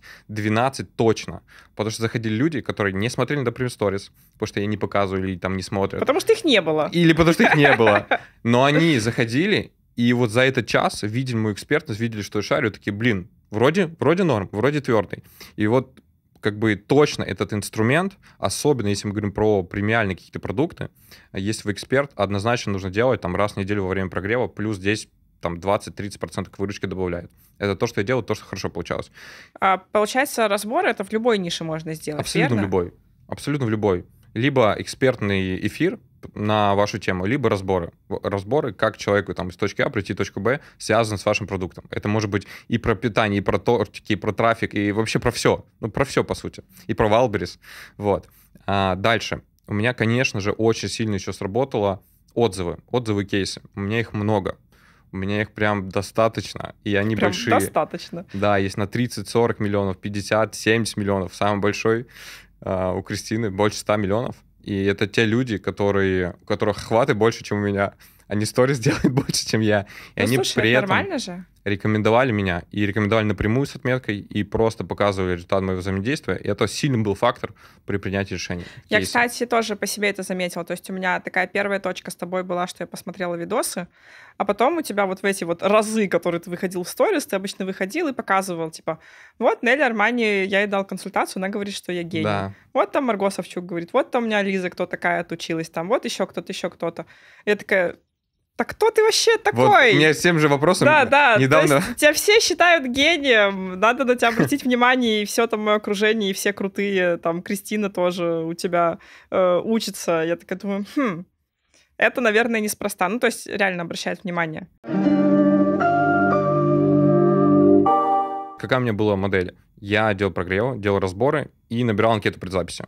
Speaker 2: точно. Потому что заходили люди, которые не смотрели, например, сторис, потому что я не показываю или там не смотрят. Потому
Speaker 1: что их не было.
Speaker 2: Или потому что их не было. Но они заходили и вот за этот час видели мою экспертность, видели, что я шарю, такие, блин, вроде, вроде норм, вроде твердый. И вот как бы точно этот инструмент, особенно если мы говорим про премиальные какие-то продукты, если вы эксперт, однозначно нужно делать там раз в неделю во время прогрева, плюс здесь там 20-30% к выручке добавляет. Это то, что я делал, то, что хорошо получалось.
Speaker 1: А, получается, разбор это в любой нише можно сделать, Абсолютно верно?
Speaker 2: любой. Абсолютно в любой. Либо экспертный эфир, на вашу тему, либо разборы. Разборы, как человеку там из точки А прийти в точку Б, связан с вашим продуктом. Это может быть и про питание, и про тортики, и про трафик, и вообще про все. Ну, про все, по сути. И про Валберис. Вот. А, дальше. У меня, конечно же, очень сильно еще сработало отзывы, отзывы кейсы. У меня их много. У меня их прям достаточно, и они прям большие. достаточно. Да, есть на 30-40 миллионов, 50-70 миллионов. Самый большой э, у Кристины больше 100 миллионов. И это те люди, которые, у которых хваты больше, чем у меня. Они сторис делают больше, чем я. И ну, они слушай, при этом... нормально же рекомендовали меня и рекомендовали напрямую с отметкой и просто показывали результат моего взаимодействия. И это сильный был фактор при принятии решения. Я, Кейса.
Speaker 1: кстати, тоже по себе это заметила. То есть у меня такая первая точка с тобой была, что я посмотрела видосы, а потом у тебя вот в эти вот разы, которые ты выходил в сторис, ты обычно выходил и показывал, типа, вот Нелли Армани, я ей дал консультацию, она говорит, что я гений. Да. Вот там Марго Савчук говорит, вот там у меня Лиза, кто такая отучилась, там вот еще кто-то, еще кто-то. Я такая, так кто ты вообще такой? Вот, меня с тем же вопросом да, да, недавно... То есть, тебя все считают гением, надо на тебя обратить внимание, и все там мое окружение, и все крутые, там, Кристина тоже у тебя э, учится. Я такая думаю, хм, это, наверное, неспроста. Ну, то есть реально обращает внимание.
Speaker 2: Какая у меня была модель? Я делал прогрев, делал разборы и набирал анкету предзаписи.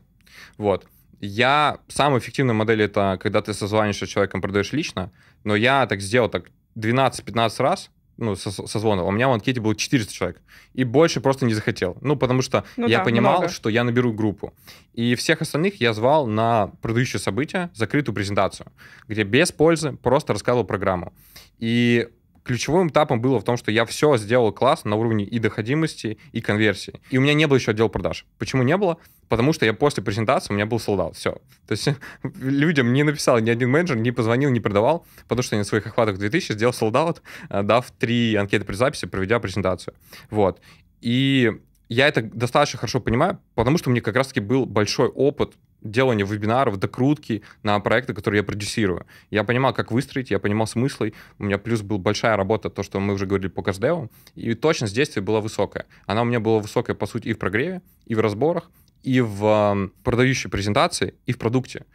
Speaker 2: Вот. Я... Самая эффективная модель — это когда ты созваниваешься с человеком, продаешь лично, но я так сделал так 12-15 раз, ну, со а У меня в анкете было 400 человек. И больше просто не захотел. Ну, потому что ну, я да, понимал, много. что я наберу группу. И всех остальных я звал на продающее событие, закрытую презентацию, где без пользы просто рассказывал программу. И ключевым этапом было в том, что я все сделал классно на уровне и доходимости, и конверсии. И у меня не было еще отдел продаж. Почему не было? Потому что я после презентации, у меня был солдат, все. То есть людям не написал ни один менеджер, не позвонил, не продавал, потому что я на своих охватах 2000 сделал солдат, э, дав три анкеты при записи, проведя презентацию. Вот. И я это достаточно хорошо понимаю, потому что у меня как раз-таки был большой опыт делание вебинаров, докрутки на проекты, которые я продюсирую. Я понимал, как выстроить, я понимал смыслы. У меня плюс был большая работа, то, что мы уже говорили по Каздеву, и точность действия была высокая. Она у меня была высокая, по сути, и в прогреве, и в разборах, и в эм, продающей презентации, и в продукте.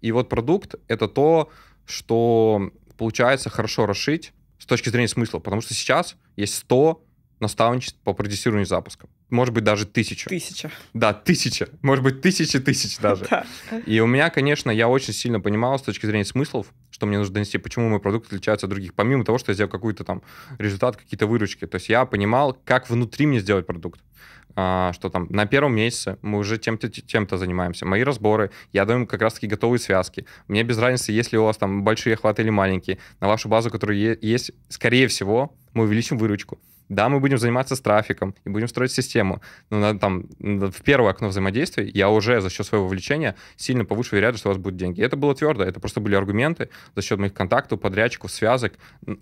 Speaker 2: И вот продукт — это то, что получается хорошо расшить с точки зрения смысла, потому что сейчас есть 100 наставничеств по продюсированию запуска. Может быть, даже тысяча. Тысяча. Да, тысяча. Может быть, тысячи тысяч даже. Да. И у меня, конечно, я очень сильно понимал с точки зрения смыслов, что мне нужно донести, почему мой продукт отличается от других. Помимо того, что я сделал какой-то там результат, какие-то выручки. То есть я понимал, как внутри мне сделать продукт. А, что там на первом месяце мы уже тем-то тем занимаемся. Мои разборы, я даю им как раз-таки готовые связки. Мне без разницы, если у вас там большие охваты или маленькие. На вашу базу, которая есть, скорее всего, мы увеличим выручку. Да, мы будем заниматься с трафиком и будем строить систему, но надо там в первое окно взаимодействия я уже за счет своего вовлечения сильно повышу вероятность, что у вас будут деньги. И это было твердо, это просто были аргументы за счет моих контактов, подрядчиков, связок,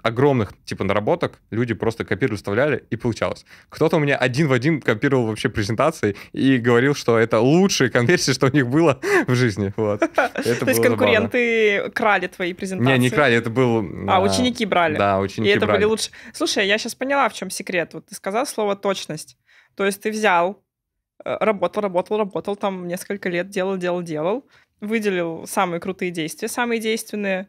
Speaker 2: огромных типа наработок. Люди просто копировали, вставляли, и получалось. Кто-то у меня один в один копировал вообще презентации и говорил, что это лучшие конверсии, что у них было в жизни. Вот. Это То есть конкуренты
Speaker 1: забавно. крали твои презентации? Не, не крали,
Speaker 2: это был... А, ученики брали. Да, ученики брали. И это брали. были лучше...
Speaker 1: Слушай, я сейчас поняла, в чем секрет. Вот ты сказал слово точность. То есть ты взял, э, работал, работал, работал там несколько лет, делал, делал, делал, выделил самые крутые действия, самые действенные,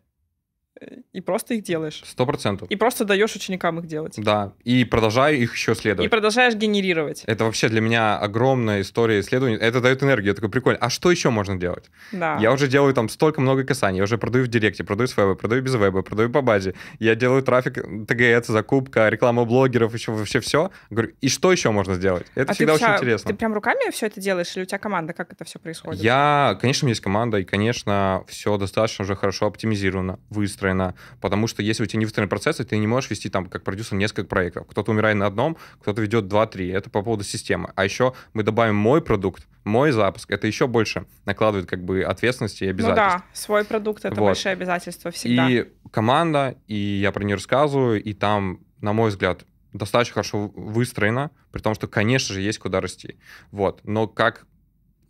Speaker 1: Э, и просто их делаешь. Сто процентов. И просто даешь ученикам их делать.
Speaker 2: Да, и продолжаю их еще следовать. И
Speaker 1: продолжаешь генерировать.
Speaker 2: Это вообще для меня огромная история исследований. Это дает энергию, я такой, прикольно. А что еще можно делать? Да. Я уже делаю там столько много касаний, я уже продаю в Директе, продаю с веба, продаю без веба, продаю по базе. Я делаю трафик, э, ТГС, закупка, реклама блогеров, еще вообще все. Говорю, и что еще можно сделать? Это а всегда очень интересно. Ты
Speaker 1: прям руками все это делаешь или у тебя команда? Как это все происходит?
Speaker 2: Я, конечно, у меня есть команда, и, конечно, все достаточно уже хорошо оптимизировано, выстроено выстроена, потому что если у тебя не выстроены процессы, ты не можешь вести там как продюсер несколько проектов. Кто-то умирает на одном, кто-то ведет 2-3. Это по поводу системы. А еще мы добавим мой продукт, мой запуск. Это еще больше накладывает как бы ответственности и обязательства. Ну да,
Speaker 1: свой продукт — это вот. большое обязательство всегда. И
Speaker 2: команда, и я про нее рассказываю, и там, на мой взгляд, достаточно хорошо выстроена, при том, что, конечно же, есть куда расти. Вот. Но как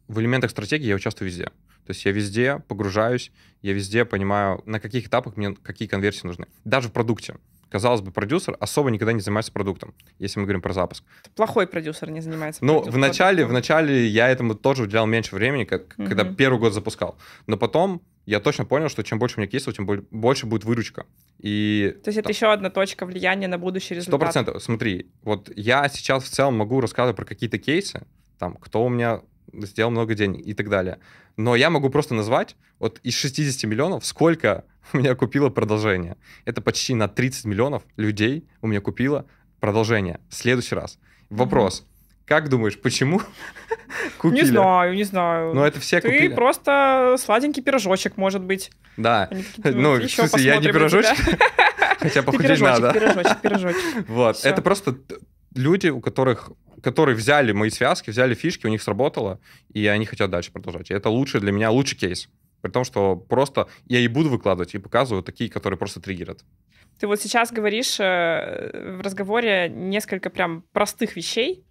Speaker 2: в элементах стратегии я участвую везде. То есть я везде погружаюсь, я везде понимаю, на каких этапах мне какие конверсии нужны. Даже в продукте. Казалось бы, продюсер особо никогда не занимается продуктом, если мы говорим про запуск.
Speaker 1: Плохой продюсер не занимается ну, продуктом. Ну, вначале,
Speaker 2: вначале я этому тоже уделял меньше времени, как, угу. когда первый год запускал. Но потом я точно понял, что чем больше у меня кейсов, тем больше будет выручка. И То есть там, это
Speaker 1: еще одна точка влияния на будущий результат. Сто процентов.
Speaker 2: Смотри, вот я сейчас в целом могу рассказывать про какие-то кейсы, там, кто у меня сделал много денег и так далее. Но я могу просто назвать, вот из 60 миллионов, сколько у меня купило продолжение. Это почти на 30 миллионов людей у меня купило продолжение. В следующий раз. Вопрос. Mm-hmm. Как думаешь, почему
Speaker 1: купили? Не знаю, не знаю. Но это все Ты купили. Ты просто сладенький пирожочек, может быть. Да. Они, ну, ну в смысле, я не пирожочек. Хотя похудеть надо. Пирожочек, пирожочек, Вот, это просто
Speaker 2: люди, у которых которые взяли мои связки, взяли фишки, у них сработало, и они хотят дальше продолжать. И это лучший для меня, лучший кейс. При том, что просто я и буду выкладывать, и показываю такие, которые просто триггерят.
Speaker 1: Ты вот сейчас говоришь э, в разговоре несколько прям простых вещей,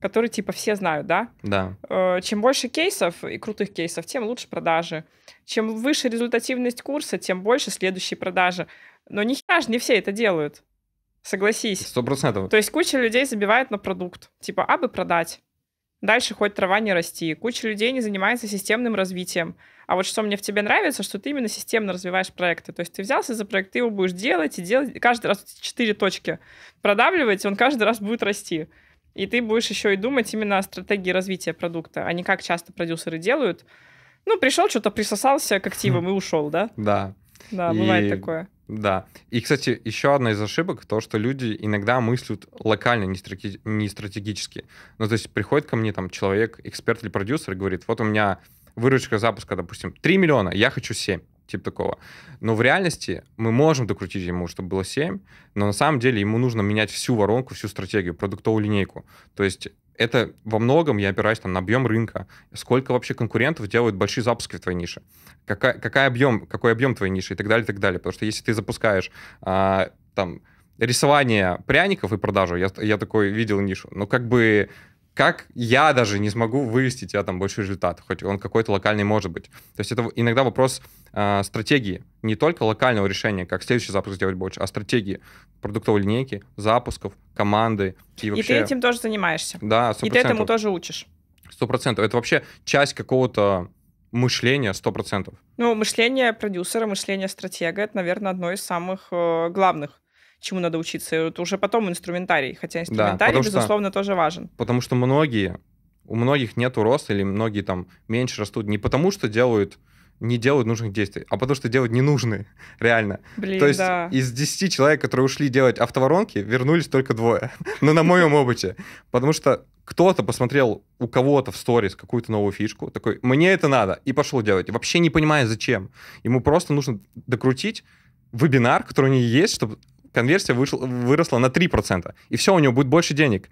Speaker 1: которые типа все знают, да? Да. Э, чем больше кейсов и крутых кейсов, тем лучше продажи. Чем выше результативность курса, тем больше следующие продажи. Но ни хера не все это делают. Согласись.
Speaker 2: Сто процентов. То
Speaker 1: есть куча людей забивает на продукт. Типа, а бы продать. Дальше хоть трава не расти. Куча людей не занимается системным развитием. А вот что мне в тебе нравится, что ты именно системно развиваешь проекты. То есть ты взялся за проект, ты его будешь делать и делать. Каждый раз четыре точки продавливать, и он каждый раз будет расти. И ты будешь еще и думать именно о стратегии развития продукта, а не как часто продюсеры делают. Ну, пришел, что-то присосался к активам и ушел, да? Да. Да, и бывает такое.
Speaker 2: Да. И, кстати, еще одна из ошибок то, что люди иногда мыслят локально, не стратегически. Ну, то есть приходит ко мне там человек, эксперт или продюсер, и говорит, вот у меня выручка запуска, допустим, 3 миллиона, я хочу 7 типа такого. Но в реальности мы можем докрутить ему, чтобы было 7, но на самом деле ему нужно менять всю воронку, всю стратегию, продуктовую линейку. То есть это во многом я опираюсь там, на объем рынка. Сколько вообще конкурентов делают большие запуски в твоей нише? Какая, какая объем, какой объем твоей ниши и так далее, и так далее. Потому что если ты запускаешь а, там рисование пряников и продажу, я, я такой видел нишу, но как бы как я даже не смогу вывести тебя там больше результат, хоть он какой-то локальный может быть. То есть это иногда вопрос э, стратегии, не только локального решения, как следующий запуск сделать больше, а стратегии продуктовой линейки, запусков, команды. И, вообще... и ты этим
Speaker 1: тоже занимаешься.
Speaker 2: Да, 100%. И ты этому тоже учишь. Сто процентов. Это вообще часть какого-то мышления, сто процентов.
Speaker 1: Ну, мышление продюсера, мышление стратега, это, наверное, одно из самых э, главных чему надо учиться. это уже потом инструментарий, хотя инструментарий, да, безусловно, что, тоже важен.
Speaker 2: Потому что многие, у многих нет роста или многие там меньше растут не потому, что делают не делают нужных действий, а потому что делают ненужные, реально. Блин, То есть да. из 10 человек, которые ушли делать автоворонки, вернулись только двое. Но ну, на моем опыте. Потому что кто-то посмотрел у кого-то в сторис какую-то новую фишку, такой, мне это надо, и пошел делать, вообще не понимая зачем. Ему просто нужно докрутить вебинар, который у нее есть, чтобы конверсия вышла, выросла на 3%. И все, у него будет больше денег.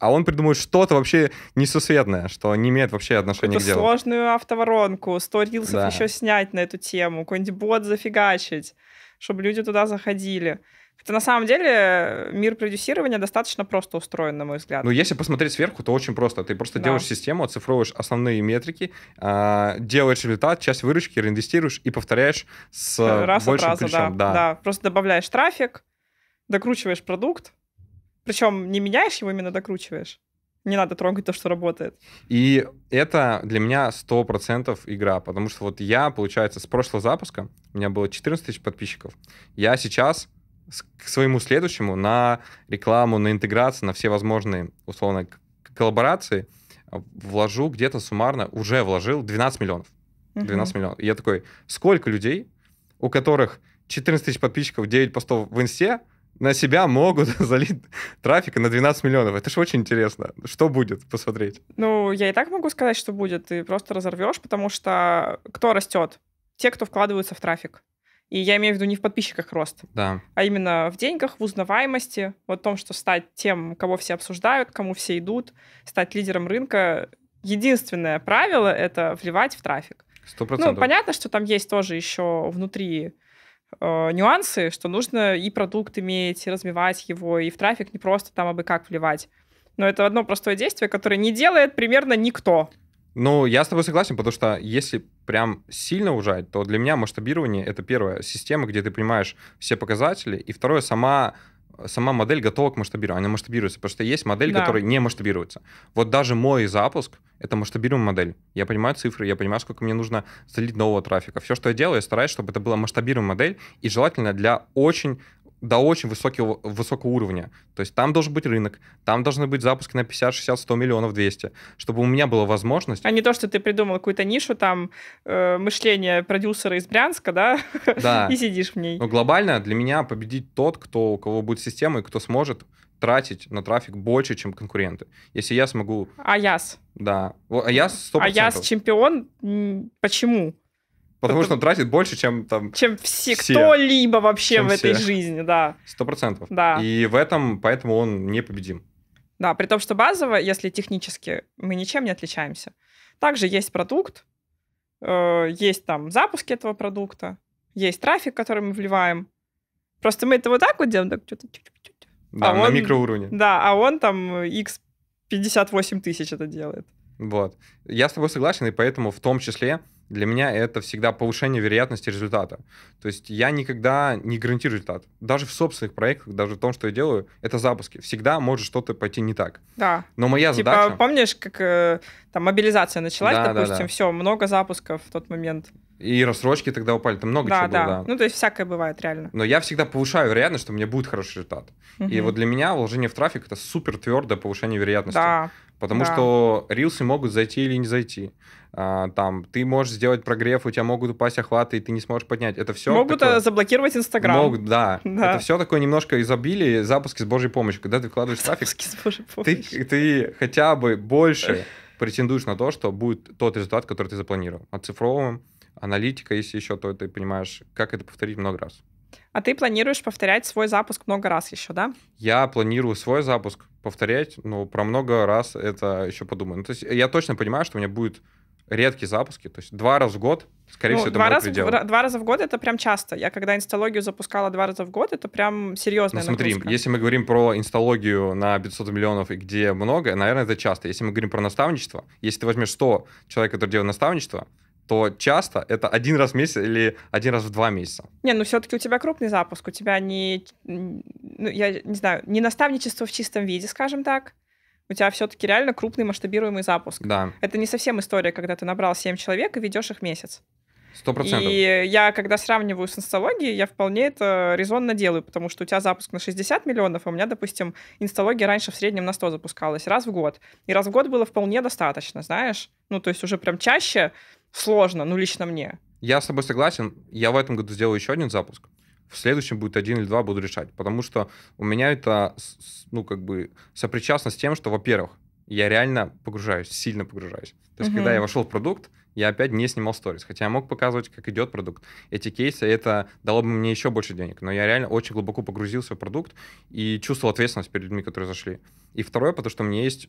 Speaker 2: А он придумает что-то вообще несусветное, что не имеет вообще отношения Какую-то к делу.
Speaker 1: сложную автоворонку, 100 рилсов да. еще снять на эту тему, какой-нибудь бот зафигачить, чтобы люди туда заходили. это на самом деле э, мир продюсирования достаточно просто устроен, на мой взгляд.
Speaker 2: Ну, если посмотреть сверху, то очень просто. Ты просто да. делаешь систему, оцифровываешь основные метрики, а, делаешь результат, часть выручки реинвестируешь и повторяешь с Раз большим раза, Да, да. да,
Speaker 1: просто добавляешь трафик, докручиваешь продукт, причем не меняешь его, именно докручиваешь. Не надо трогать то, что работает.
Speaker 2: И это для меня 100% игра, потому что вот я, получается, с прошлого запуска, у меня было 14 тысяч подписчиков, я сейчас к своему следующему на рекламу, на интеграцию, на все возможные, условно, коллаборации а, вложу где-то суммарно, уже вложил 12 миллионов. 12 uh-huh. миллионов. И я такой, сколько людей, у которых 14 тысяч подписчиков, 9 постов в инсте, на себя могут залить трафика на 12 миллионов. Это же очень интересно. Что будет посмотреть?
Speaker 1: Ну, я и так могу сказать, что будет. Ты просто разорвешь, потому что кто растет? Те, кто вкладываются в трафик. И я имею в виду не в подписчиках рост, да. а именно в деньгах, в узнаваемости, в том, что стать тем, кого все обсуждают, кому все идут, стать лидером рынка. Единственное правило — это вливать в трафик. 100%. Ну, понятно, что там есть тоже еще внутри э, нюансы, что нужно и продукт иметь, и развивать его, и в трафик не просто там абы как вливать. Но это одно простое действие, которое не делает примерно никто.
Speaker 2: Ну, я с тобой согласен, потому что если прям сильно ужать, то для меня масштабирование — это первая система, где ты понимаешь все показатели, и второе — сама сама модель готова к масштабированию, она масштабируется, потому что есть модель, да. которая не масштабируется. Вот даже мой запуск — это масштабируемая модель. Я понимаю цифры, я понимаю, сколько мне нужно залить нового трафика. Все, что я делаю, я стараюсь, чтобы это была масштабируемая модель, и желательно для очень до очень высокого, высокого уровня. То есть там должен быть рынок, там должны быть запуски на 50, 60, 100 миллионов, 200, чтобы у меня была возможность...
Speaker 1: А не то, что ты придумал какую-то нишу, там, э, мышление продюсера из Брянска, да? Да. И сидишь в ней. Но
Speaker 2: глобально для меня победить тот, кто, у кого будет система и кто сможет тратить на трафик больше, чем конкуренты. Если я смогу...
Speaker 1: А яс.
Speaker 2: Да. А яс. 100%. А яс
Speaker 1: чемпион. Почему?
Speaker 2: Потому это... что он тратит больше, чем там...
Speaker 1: Чем все, все. кто-либо вообще чем в этой все. жизни, да.
Speaker 2: Сто процентов. Да. И в этом, поэтому он непобедим.
Speaker 1: Да, при том, что базово, если технически, мы ничем не отличаемся. Также есть продукт, э, есть там запуски этого продукта, есть трафик, который мы вливаем. Просто мы это вот так вот делаем, так что-то... Да, а на он, микроуровне. Да, а он там x 58 тысяч это делает.
Speaker 2: Вот. Я с тобой согласен, и поэтому в том числе для меня это всегда повышение вероятности результата. То есть я никогда не гарантирую результат. Даже в собственных проектах, даже в том, что я делаю, это запуски. Всегда может что-то пойти не так. Да. Но моя типа, задача...
Speaker 1: помнишь, как э, там мобилизация началась, да, допустим, да, да. все, много запусков в тот момент.
Speaker 2: И рассрочки тогда упали, там много да, чего да. было. Да, ну
Speaker 1: то есть всякое бывает реально.
Speaker 2: Но я всегда повышаю вероятность, что у меня будет хороший результат. Угу. И вот для меня вложение в трафик это супер твердое повышение вероятности. Да. Потому да. что рилсы могут зайти или не зайти. А, там, ты можешь сделать прогрев, у тебя могут упасть охваты, и ты не сможешь поднять. Это все Могут такое... Э,
Speaker 1: заблокировать Инстаграм. Могут,
Speaker 2: да. да. Это все такое немножко изобилие, запуски с Божьей помощью. Когда ты вкладываешь трафик, с божьей ты, ты хотя бы больше претендуешь на то, что будет тот результат, который ты запланировал. Оцифровываем, аналитика, если еще, то ты понимаешь, как это повторить много раз.
Speaker 1: А ты планируешь повторять свой запуск много раз еще, да?
Speaker 2: Я планирую свой запуск повторять, но про много раз это еще подумаю. Ну, то есть э, я точно понимаю, что у меня будет редкие запуски, то есть два раза в год, скорее ну, всего, это два раза, В,
Speaker 1: два раза в год это прям часто. Я когда инсталогию запускала два раза в год, это прям серьезно. Ну, нагрузка. смотри,
Speaker 2: если мы говорим про инсталогию на 500 миллионов и где много, наверное, это часто. Если мы говорим про наставничество, если ты возьмешь 100 человек, которые делают наставничество, то часто это один раз в месяц или один раз в два месяца.
Speaker 1: Не, ну все-таки у тебя крупный запуск, у тебя не, ну, я не знаю, не наставничество в чистом виде, скажем так. У тебя все-таки реально крупный масштабируемый запуск. Да. Это не совсем история, когда ты набрал 7 человек и ведешь их месяц. Сто процентов. И я, когда сравниваю с инсталогией, я вполне это резонно делаю, потому что у тебя запуск на 60 миллионов, а у меня, допустим, инсталогия раньше в среднем на 100 запускалась раз в год. И раз в год было вполне достаточно, знаешь? Ну, то есть уже прям чаще сложно, ну, лично мне.
Speaker 2: Я с тобой согласен. Я в этом году сделаю еще один запуск. В следующем будет один или два, буду решать. Потому что у меня это, ну, как бы сопричастно с тем, что, во-первых, я реально погружаюсь, сильно погружаюсь. То есть, угу. когда я вошел в продукт, я опять не снимал сторис. Хотя я мог показывать, как идет продукт. Эти кейсы, это дало бы мне еще больше денег. Но я реально очень глубоко погрузился в продукт и чувствовал ответственность перед людьми, которые зашли. И второе, потому что у меня есть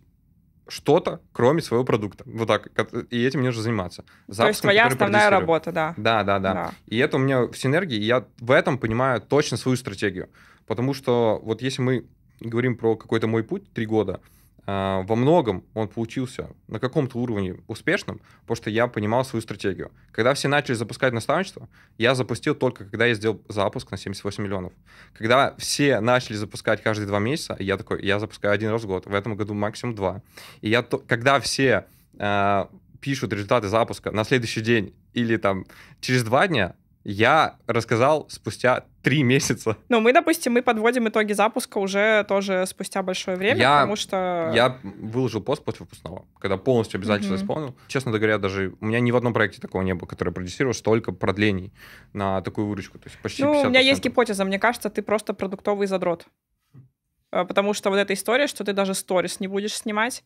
Speaker 2: что-то, кроме своего продукта. Вот так. И этим мне нужно заниматься. Запуском, То есть твоя основная работа, да. да. Да, да, да. И это у меня в синергии, и я в этом понимаю точно свою стратегию. Потому что вот если мы говорим про какой-то мой путь, три года, а, во многом он получился на каком-то уровне успешным, потому что я понимал свою стратегию. Когда все начали запускать наставничество, я запустил только, когда я сделал запуск на 78 миллионов. Когда все начали запускать каждые два месяца, я такой, я запускаю один раз в год, в этом году максимум два. И я, когда все э, пишут результаты запуска на следующий день или там через два дня, я рассказал спустя три месяца.
Speaker 1: Ну, мы, допустим, мы подводим итоги запуска уже тоже спустя большое время, я, потому что... Я
Speaker 2: выложил пост после выпускного, когда полностью обязательно mm-hmm. исполнил. Честно говоря, даже у меня ни в одном проекте такого не было, который продюсировал, столько продлений на такую выручку. То есть почти ну, 50%. у меня
Speaker 1: есть гипотеза. Мне кажется, ты просто продуктовый задрот. А, потому что вот эта история, что ты даже сторис не будешь снимать,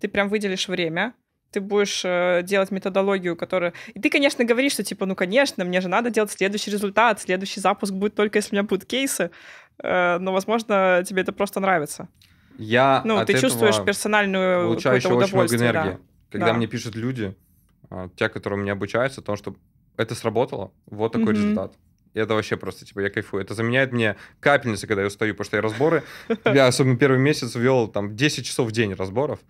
Speaker 1: ты прям выделишь время, ты будешь э, делать методологию, которая... И ты, конечно, говоришь, что типа, ну, конечно, мне же надо делать следующий результат, следующий запуск будет только, если у меня будут кейсы, э, но, возможно, тебе это просто нравится.
Speaker 2: Я ну, ты чувствуешь персональную получаю еще очень много энергии. Да. Когда да. мне пишут люди, а, те, которые меня обучаются, о том, что это сработало, вот такой mm-hmm. результат это вообще просто, типа, я кайфую. Это заменяет мне капельницы, когда я устаю, потому что я разборы, я особенно первый месяц вел там 10 часов в день разборов,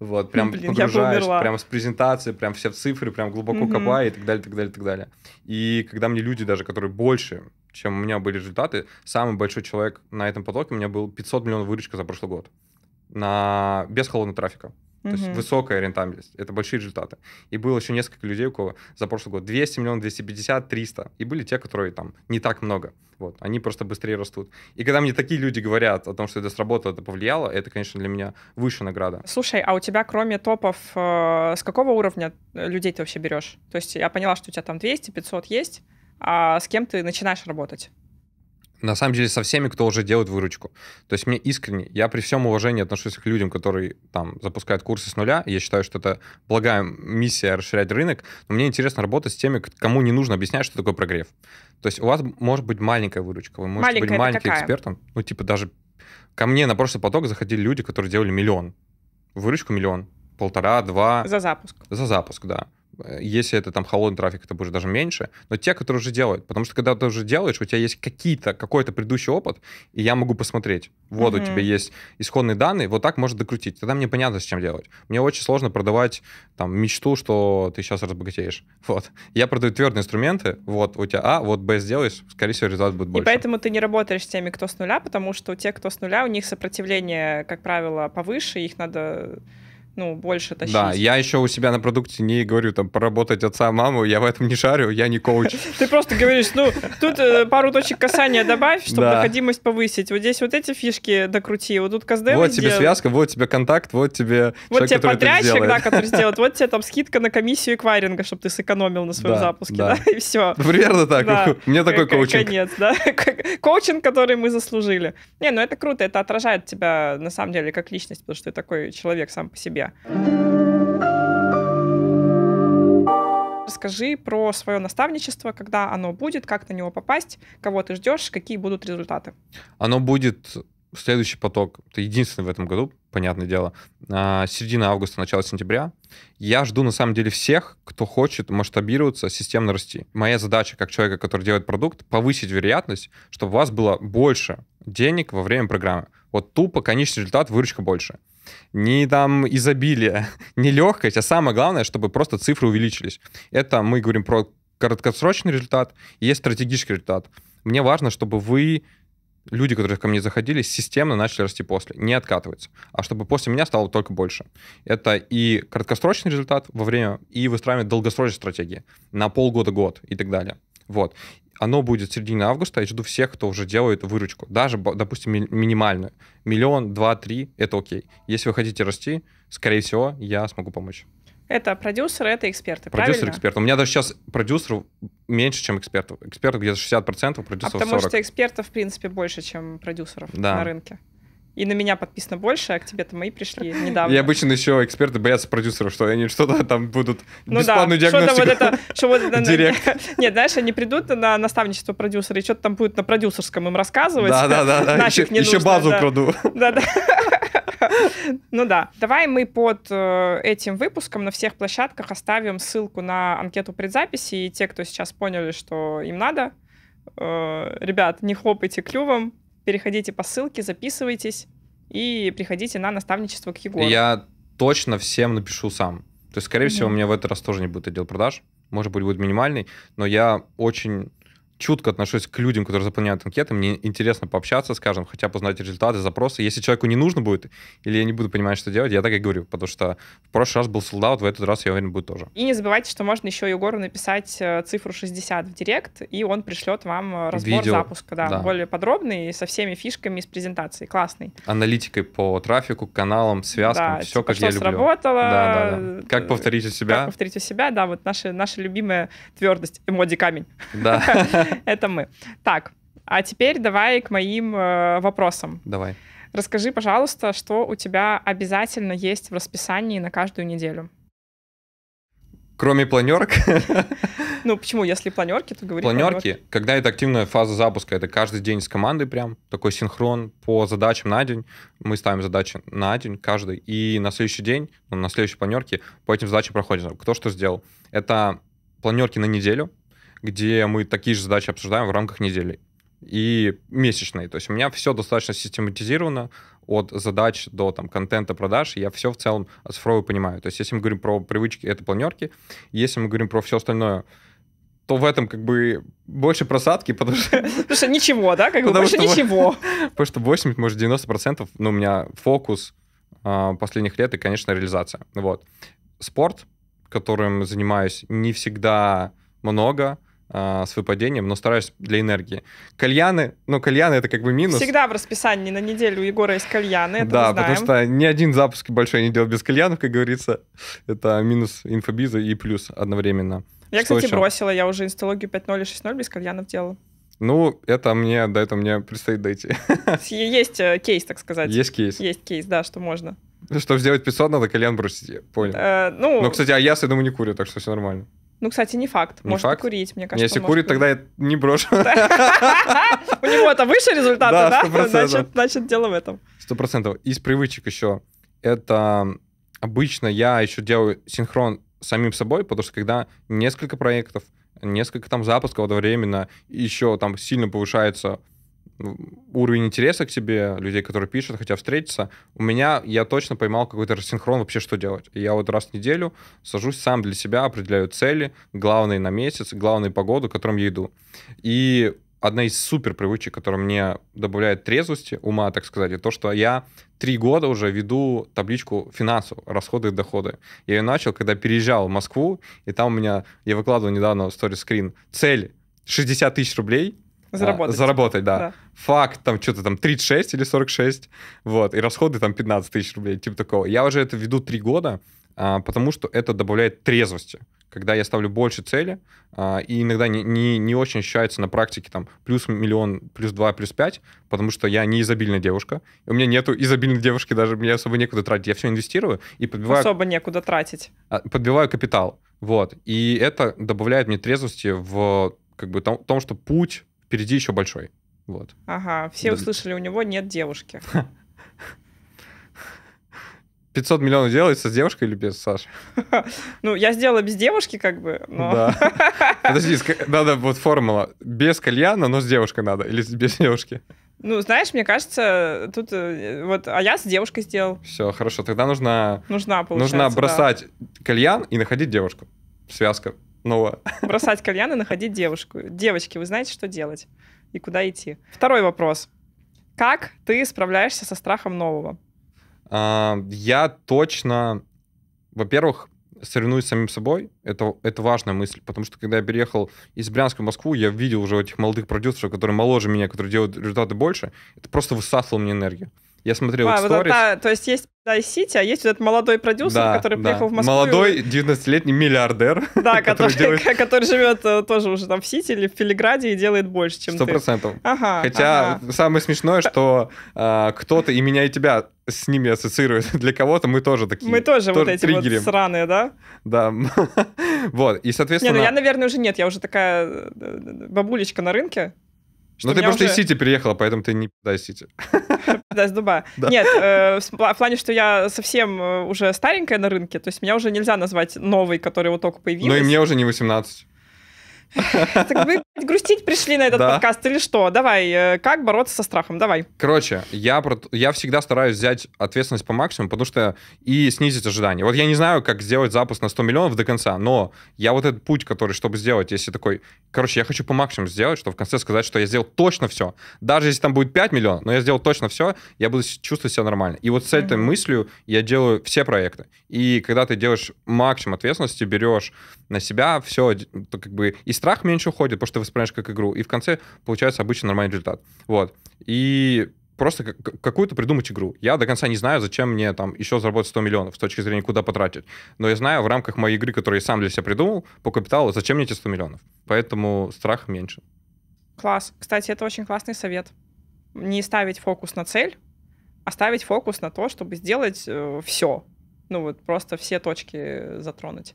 Speaker 2: вот, прям Блин, погружаешь, прям с презентацией, прям все в цифры, прям глубоко угу. копая и так далее, так далее, так далее. И когда мне люди даже, которые больше, чем у меня были результаты, самый большой человек на этом потоке у меня был 500 миллионов выручка за прошлый год. На... Без холодного трафика. То есть высокая рентабельность, это большие результаты. И было еще несколько людей, у кого за прошлый год 200 миллионов, 250, 300. И были те, которые там не так много. Вот, они просто быстрее растут. И когда мне такие люди говорят о том, что это сработало, это повлияло, это, конечно, для меня выше награда.
Speaker 1: Слушай, а у тебя кроме топов, э, с какого уровня э, людей ты вообще берешь? То есть я поняла, что у тебя там 200, 500 есть, а с кем ты начинаешь работать?
Speaker 2: на самом деле со всеми, кто уже делает выручку. То есть мне искренне, я при всем уважении отношусь к людям, которые там запускают курсы с нуля, я считаю, что это благая миссия расширять рынок, но мне интересно работать с теми, кому не нужно объяснять, что такое прогрев. То есть у вас может быть маленькая выручка, вы можете маленькая быть маленьким экспертом, ну типа даже ко мне на прошлый поток заходили люди, которые делали миллион, выручку миллион, полтора, два. За запуск. За запуск, да. Э, если это там холодный трафик, это будет даже меньше. Но те, которые уже делают. Потому что когда ты уже делаешь, у тебя есть какие-то, какой-то предыдущий опыт, и я могу посмотреть. Вот mm-hmm. у тебя есть исходные данные, вот так можно докрутить. Тогда мне понятно, с чем делать. Мне очень сложно продавать там мечту, что ты сейчас разбогатеешь. Вот. Я продаю твердые инструменты, вот у тебя А, вот Б сделаешь, скорее всего, результат будет больше. И поэтому
Speaker 1: ты не работаешь с теми, кто с нуля, потому что у тех, кто с нуля, у них сопротивление, как правило, повыше, их надо ну, больше тащить. Да, я
Speaker 2: еще у себя на продукте не говорю, там, поработать отца, маму, я в этом не шарю, я не коуч.
Speaker 1: Ты просто говоришь, ну, тут э, пару точек касания добавь, чтобы доходимость повысить. Вот здесь вот эти фишки докрути, вот тут каздевы Вот тебе связка,
Speaker 2: вот тебе контакт, вот тебе Вот тебе подрядчик, да, который
Speaker 1: сделает, вот тебе там скидка на комиссию эквайринга, чтобы ты сэкономил на своем запуске, да, и все. Примерно так, мне такой коучинг. Конец, да, коучинг, который мы заслужили. Не, ну это круто, это отражает тебя, на самом деле, как личность, потому что ты такой человек сам по себе себе. Расскажи про свое наставничество, когда оно будет, как на него попасть, кого ты ждешь, какие будут результаты.
Speaker 2: Оно будет следующий поток, это единственный в этом году, понятное дело, а, середина августа, начало сентября. Я жду, на самом деле, всех, кто хочет масштабироваться, системно расти. Моя задача, как человека, который делает продукт, повысить вероятность, чтобы у вас было больше денег во время программы. Вот тупо конечный результат, выручка больше ни там изобилие, не легкость, а самое главное, чтобы просто цифры увеличились. Это мы говорим про краткосрочный результат и есть стратегический результат. Мне важно, чтобы вы люди, которые ко мне заходили, системно начали расти после, не откатываются, а чтобы после меня стало только больше. Это и краткосрочный результат во время, и выстраивание долгосрочной стратегии на полгода-год и так далее. Вот оно будет в середине августа, я жду всех, кто уже делает выручку, даже, допустим, ми- минимальную. Миллион, два, три, это окей. Если вы хотите расти, скорее всего, я смогу помочь.
Speaker 1: Это продюсеры, это эксперты, Продюсер, эксперт.
Speaker 2: У меня даже сейчас продюсеров меньше, чем экспертов. Экспертов где-то 60%, продюсеров а потому 40%. потому что
Speaker 1: экспертов, в принципе, больше, чем продюсеров да. на рынке. И на меня подписано больше, а к тебе-то мои пришли недавно. И
Speaker 2: обычно еще эксперты боятся продюсеров, что они что-то там будут ну бесплатную да, диагностику.
Speaker 1: вот это, Директ. Нет, знаешь, они придут на наставничество продюсера, и что-то там будет на продюсерском им рассказывать. Да-да-да, да, еще, еще базу да. краду. Да-да. Ну да. Давай мы под э, этим выпуском на всех площадках оставим ссылку на анкету предзаписи, и те, кто сейчас поняли, что им надо, э, ребят, не хлопайте клювом, переходите по ссылке, записывайтесь и приходите на наставничество к Егору.
Speaker 2: Я точно всем напишу сам. То есть, скорее да. всего, у меня в этот раз тоже не будет отдел продаж. Может быть, будет минимальный, но я очень чутко отношусь к людям, которые заполняют анкеты. Мне интересно пообщаться скажем, хотя бы узнать результаты, запросы. Если человеку не нужно будет, или я не буду понимать, что делать, я так и говорю, потому что в прошлый раз был солдат, в этот раз, я уверен, будет тоже.
Speaker 1: И не забывайте, что можно еще Егору написать э, цифру 60 в директ, и он пришлет вам э, разбор Видео. запуска, да, да, более подробный, со всеми фишками из презентации. Классный.
Speaker 2: Аналитикой по трафику, каналам, связкам, да, все, типа, как что я люблю. сработало. Да, да, да. Как э, повторить у себя. Как
Speaker 1: повторить у себя, да, вот наша, наша любимая твердость, эмоди камень. Да. Это мы. Так, а теперь давай к моим э, вопросам. Давай. Расскажи, пожалуйста, что у тебя обязательно есть в расписании на каждую неделю.
Speaker 2: Кроме планерок?
Speaker 1: Ну, почему? Если планерки, то говори планерки, планерки,
Speaker 2: когда это активная фаза запуска, это каждый день с командой прям, такой синхрон по задачам на день. Мы ставим задачи на день каждый, и на следующий день, ну, на следующей планерке по этим задачам проходим. Кто что сделал. Это планерки на неделю, где мы такие же задачи обсуждаем в рамках недели и месячные. То есть у меня все достаточно систематизировано от задач до там, контента продаж, я все в целом оцифрую и понимаю. То есть если мы говорим про привычки, это планерки. Если мы говорим про все остальное, то в этом как бы больше просадки, потому что...
Speaker 1: Потому что ничего, да? Как бы больше ничего.
Speaker 2: Потому что 80, может, 90% ну, у меня фокус а, последних лет и, конечно, реализация. Вот. Спорт, которым занимаюсь, не всегда много, а, с выпадением, но стараюсь для энергии. Кальяны, ну, кальяны это как бы минус. Всегда
Speaker 1: в расписании на неделю у Егора есть кальяны, это Да, потому что
Speaker 2: ни один запуск большой не делал без кальянов, как говорится. Это минус инфобиза и плюс одновременно.
Speaker 1: Я, что кстати, еще? бросила, я уже инсталогию 5.0 и 6.0 без кальянов делала.
Speaker 2: Ну, это мне, до этого мне предстоит дойти.
Speaker 1: Есть э, кейс, так сказать. Есть кейс. Есть кейс, да, что можно.
Speaker 2: Чтобы сделать 500, надо кальян бросить, понял.
Speaker 1: Э, ну, Но, кстати,
Speaker 2: а я, я думаю, не курю, так что все нормально.
Speaker 1: Ну, кстати, не факт. Не Может факт. курить, мне кажется. Если курит, тогда
Speaker 2: я не брошу. У
Speaker 1: него это выше результаты, да? Значит, значит, дело в этом.
Speaker 2: Сто процентов. Из привычек еще. Это обычно я еще делаю синхрон с самим собой, потому что когда несколько проектов, несколько там запусков одновременно, еще там сильно повышается уровень интереса к тебе, людей, которые пишут, хотя встретиться, у меня, я точно поймал какой-то рассинхрон вообще, что делать. И я вот раз в неделю сажусь сам для себя, определяю цели, главные на месяц, главные по году, к которым я иду. И одна из супер привычек, которая мне добавляет трезвости, ума, так сказать, это то, что я три года уже веду табличку финансов, расходы и доходы. Я ее начал, когда переезжал в Москву, и там у меня, я выкладывал недавно в сторис-скрин, цель 60 тысяч рублей, а, заработать. А, заработать, да. да. Факт там что-то там 36 или 46, вот, и расходы там 15 тысяч рублей, типа такого. Я уже это веду три года, а, потому что это добавляет трезвости, когда я ставлю больше цели, а, и иногда не, не, не очень ощущается на практике там плюс миллион, плюс два, плюс пять, потому что я не изобильная девушка, у меня нету изобильной девушки, даже мне особо некуда тратить, я все инвестирую и подбиваю... Особо
Speaker 1: некуда тратить.
Speaker 2: А, подбиваю капитал, вот, и это добавляет мне трезвости в как бы том, том что путь впереди еще большой. Вот.
Speaker 1: Ага, все да. услышали, у него нет девушки.
Speaker 2: 500 миллионов делается с девушкой или без, Саш?
Speaker 1: Ну, я сделала без девушки, как бы, но...
Speaker 2: Да. Подожди, надо вот формула. Без кальяна, но с девушкой надо. Или без девушки?
Speaker 1: Ну, знаешь, мне кажется, тут э, вот, а я с девушкой сделал.
Speaker 2: Все, хорошо, тогда нужно... Нужна, Нужно бросать да. кальян и находить девушку. Связка новое.
Speaker 1: Ну Бросать кальян и находить девушку. Девочки, вы знаете, что делать и куда идти. Второй вопрос. Как ты справляешься со страхом нового?
Speaker 2: А, я точно, во-первых, соревнуюсь с самим собой. Это, это важная мысль, потому что когда я переехал из Брянска в Москву, я видел уже этих молодых продюсеров, которые моложе меня, которые делают результаты больше. Это просто высасывало мне энергию. Я смотрел а, их вот stories. Та,
Speaker 1: то есть есть да, из Сити, а есть вот этот молодой продюсер, да, который да. приехал в Москву. Молодой
Speaker 2: 19-летний миллиардер. Да, который, делает...
Speaker 1: который живет э, тоже уже там в Сити или в Пелиграде и делает больше, чем 100%. ты. Сто процентов. Ага, Хотя ага.
Speaker 2: самое смешное, что э, кто-то и меня, и тебя с ними ассоциирует. Для кого-то мы тоже такие. Мы тоже, тоже вот эти триггерим. вот сраные, да? Да. вот, и, соответственно... Не, ну я, наверное,
Speaker 1: уже нет, я уже такая э, э, бабулечка на рынке. Ну, что ну, ты просто уже... из Сити
Speaker 2: переехала, поэтому ты не пизда из Сити.
Speaker 1: Пизда из Дуба. Да. Нет, э, в плане, что я совсем э, уже старенькая на рынке, то есть меня уже нельзя назвать новой, которая вот только появилась. Ну и мне
Speaker 2: уже не 18.
Speaker 1: Так вы грустить пришли на этот да. подкаст или что? Давай, э, как бороться со страхом? Давай.
Speaker 2: Короче, я, я всегда стараюсь взять ответственность по максимуму, потому что и снизить ожидания. Вот я не знаю, как сделать запуск на 100 миллионов до конца, но я вот этот путь, который, чтобы сделать, если такой... Короче, я хочу по максимуму сделать, чтобы в конце сказать, что я сделал точно все. Даже если там будет 5 миллионов, но я сделал точно все, я буду чувствовать себя нормально. И вот с этой mm-hmm. мыслью я делаю все проекты. И когда ты делаешь максимум ответственности, берешь на себя все, то как бы и страх меньше уходит, потому что воспринимаешь как игру. И в конце получается обычно нормальный результат. Вот. И просто какую-то придумать игру. Я до конца не знаю, зачем мне там еще заработать 100 миллионов с точки зрения, куда потратить. Но я знаю в рамках моей игры, которую я сам для себя придумал, по капиталу, зачем мне эти 100 миллионов. Поэтому страх меньше.
Speaker 1: Класс. Кстати, это очень классный совет. Не ставить фокус на цель, а ставить фокус на то, чтобы сделать э, все. Ну вот просто все точки затронуть.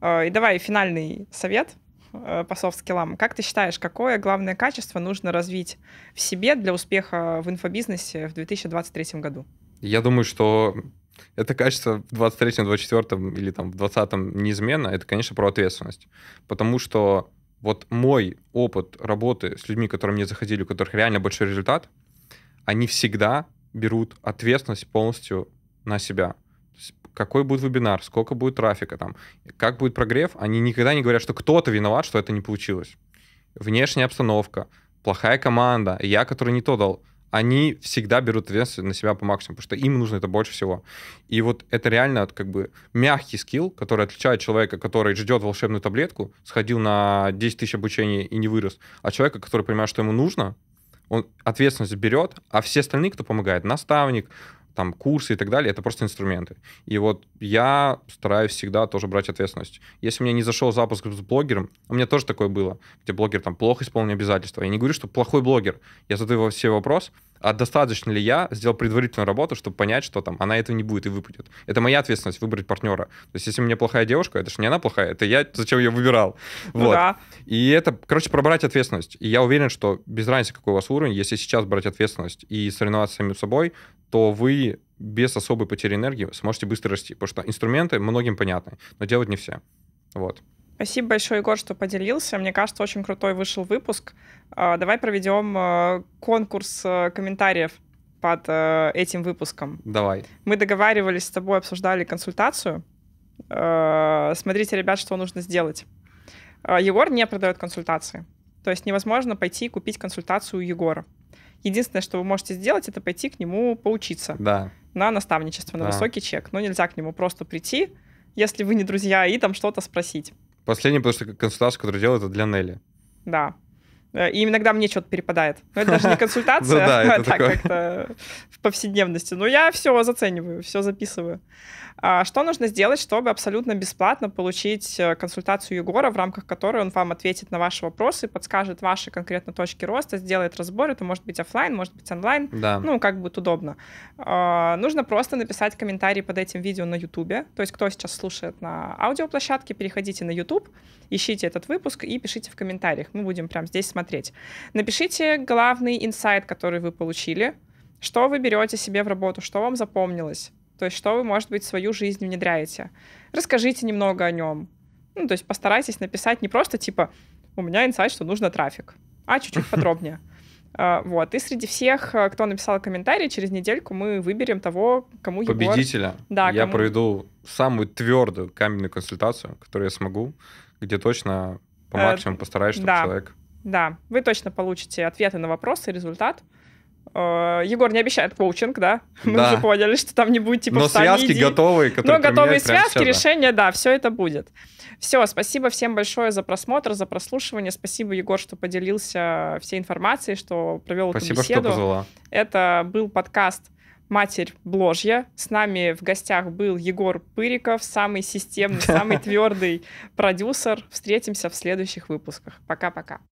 Speaker 1: Э, и давай финальный совет. Э, по софт-скиллам. Как ты считаешь, какое главное качество нужно развить в себе для успеха в инфобизнесе в 2023 году?
Speaker 2: Я думаю, что это качество в 23-м, 24-м или там в 20-м неизменно, это, конечно, про ответственность. Потому что вот мой опыт работы с людьми, которые мне заходили, у которых реально большой результат, они всегда берут ответственность полностью на себя какой будет вебинар, сколько будет трафика там, как будет прогрев, они никогда не говорят, что кто-то виноват, что это не получилось. Внешняя обстановка, плохая команда, я, который не то дал, они всегда берут ответственность на себя по максимуму, потому что им нужно это больше всего. И вот это реально как бы мягкий скилл, который отличает человека, который ждет волшебную таблетку, сходил на 10 тысяч обучений и не вырос, а человека, который понимает, что ему нужно, он ответственность берет, а все остальные, кто помогает, наставник, там курсы и так далее, это просто инструменты. И вот я стараюсь всегда тоже брать ответственность. Если у меня не зашел запуск с блогером, у меня тоже такое было, где блогер там плохо исполнил обязательства. Я не говорю, что плохой блогер. Я задаю все вопрос, а достаточно ли я сделал предварительную работу, чтобы понять, что там она этого не будет и выпадет. Это моя ответственность выбрать партнера. То есть, если у меня плохая девушка, это же не она плохая, это я, зачем ее выбирал. Ну вот. Да. И это, короче, пробрать ответственность. И я уверен, что без разницы, какой у вас уровень, если сейчас брать ответственность и соревноваться самим собой, то вы без особой потери энергии сможете быстро расти. Потому что инструменты многим понятны, но делать не все. Вот.
Speaker 1: Спасибо большое, Егор, что поделился. Мне кажется, очень крутой вышел выпуск. А, давай проведем а, конкурс а, комментариев под этим выпуском. Давай. Мы договаривались с тобой, обсуждали консультацию. Смотрите, ребят, что нужно сделать. Егор не продает консультации. То есть невозможно пойти и купить консультацию у Егора. Единственное, что вы можете сделать, это пойти к нему поучиться. Да. На наставничество, на да. высокий чек. Но нельзя к нему просто прийти, если вы не друзья, и там что-то спросить.
Speaker 2: Последняя, потому что консультация, которую делаю, это для Нелли.
Speaker 1: Да. Э, и иногда мне что-то перепадает. Но это даже не консультация, ну а так как-то в повседневности. Но я все зацениваю, все записываю. А что нужно сделать, чтобы абсолютно бесплатно получить э, консультацию Егора, в рамках которой он вам ответит на ваши вопросы, подскажет ваши конкретно точки роста, сделает разбор. Это может быть офлайн, может быть онлайн. Да. Ну, как будет удобно. А, нужно просто написать комментарий под этим видео на YouTube. То есть кто сейчас слушает на аудиоплощадке, переходите на YouTube, ищите этот выпуск и пишите в комментариях. Мы будем прямо здесь смотреть посмотреть. Напишите главный инсайт, который вы получили, что вы берете себе в работу, что вам запомнилось, то есть что вы, может быть, в свою жизнь внедряете. Расскажите немного о нем. Ну, то есть постарайтесь написать не просто типа «у меня инсайт, что нужно трафик», а чуть-чуть подробнее. А, вот. И среди всех, э, кто написал комментарий, через недельку мы выберем того, кому Победителя. Да, я кому...
Speaker 2: проведу самую твердую каменную консультацию, которую я смогу, где точно по э, максимуму постараюсь, чтобы да. человек
Speaker 1: да, вы точно получите ответы на вопросы, результат. Э, Егор не обещает коучинг, да? Мы да. уже поняли, что там не будет типа Но связки готовые, которые Но готовые связки, решения, да. да, все это будет. Все, спасибо всем большое за просмотр, за прослушивание. Спасибо, Егор, что поделился всей информацией, что провел спасибо, эту беседу. Спасибо, что позвала. Это был подкаст «Матерь Бложья». С нами в гостях был Егор Пыриков, самый системный, самый твердый продюсер. Встретимся в следующих выпусках. Пока-пока.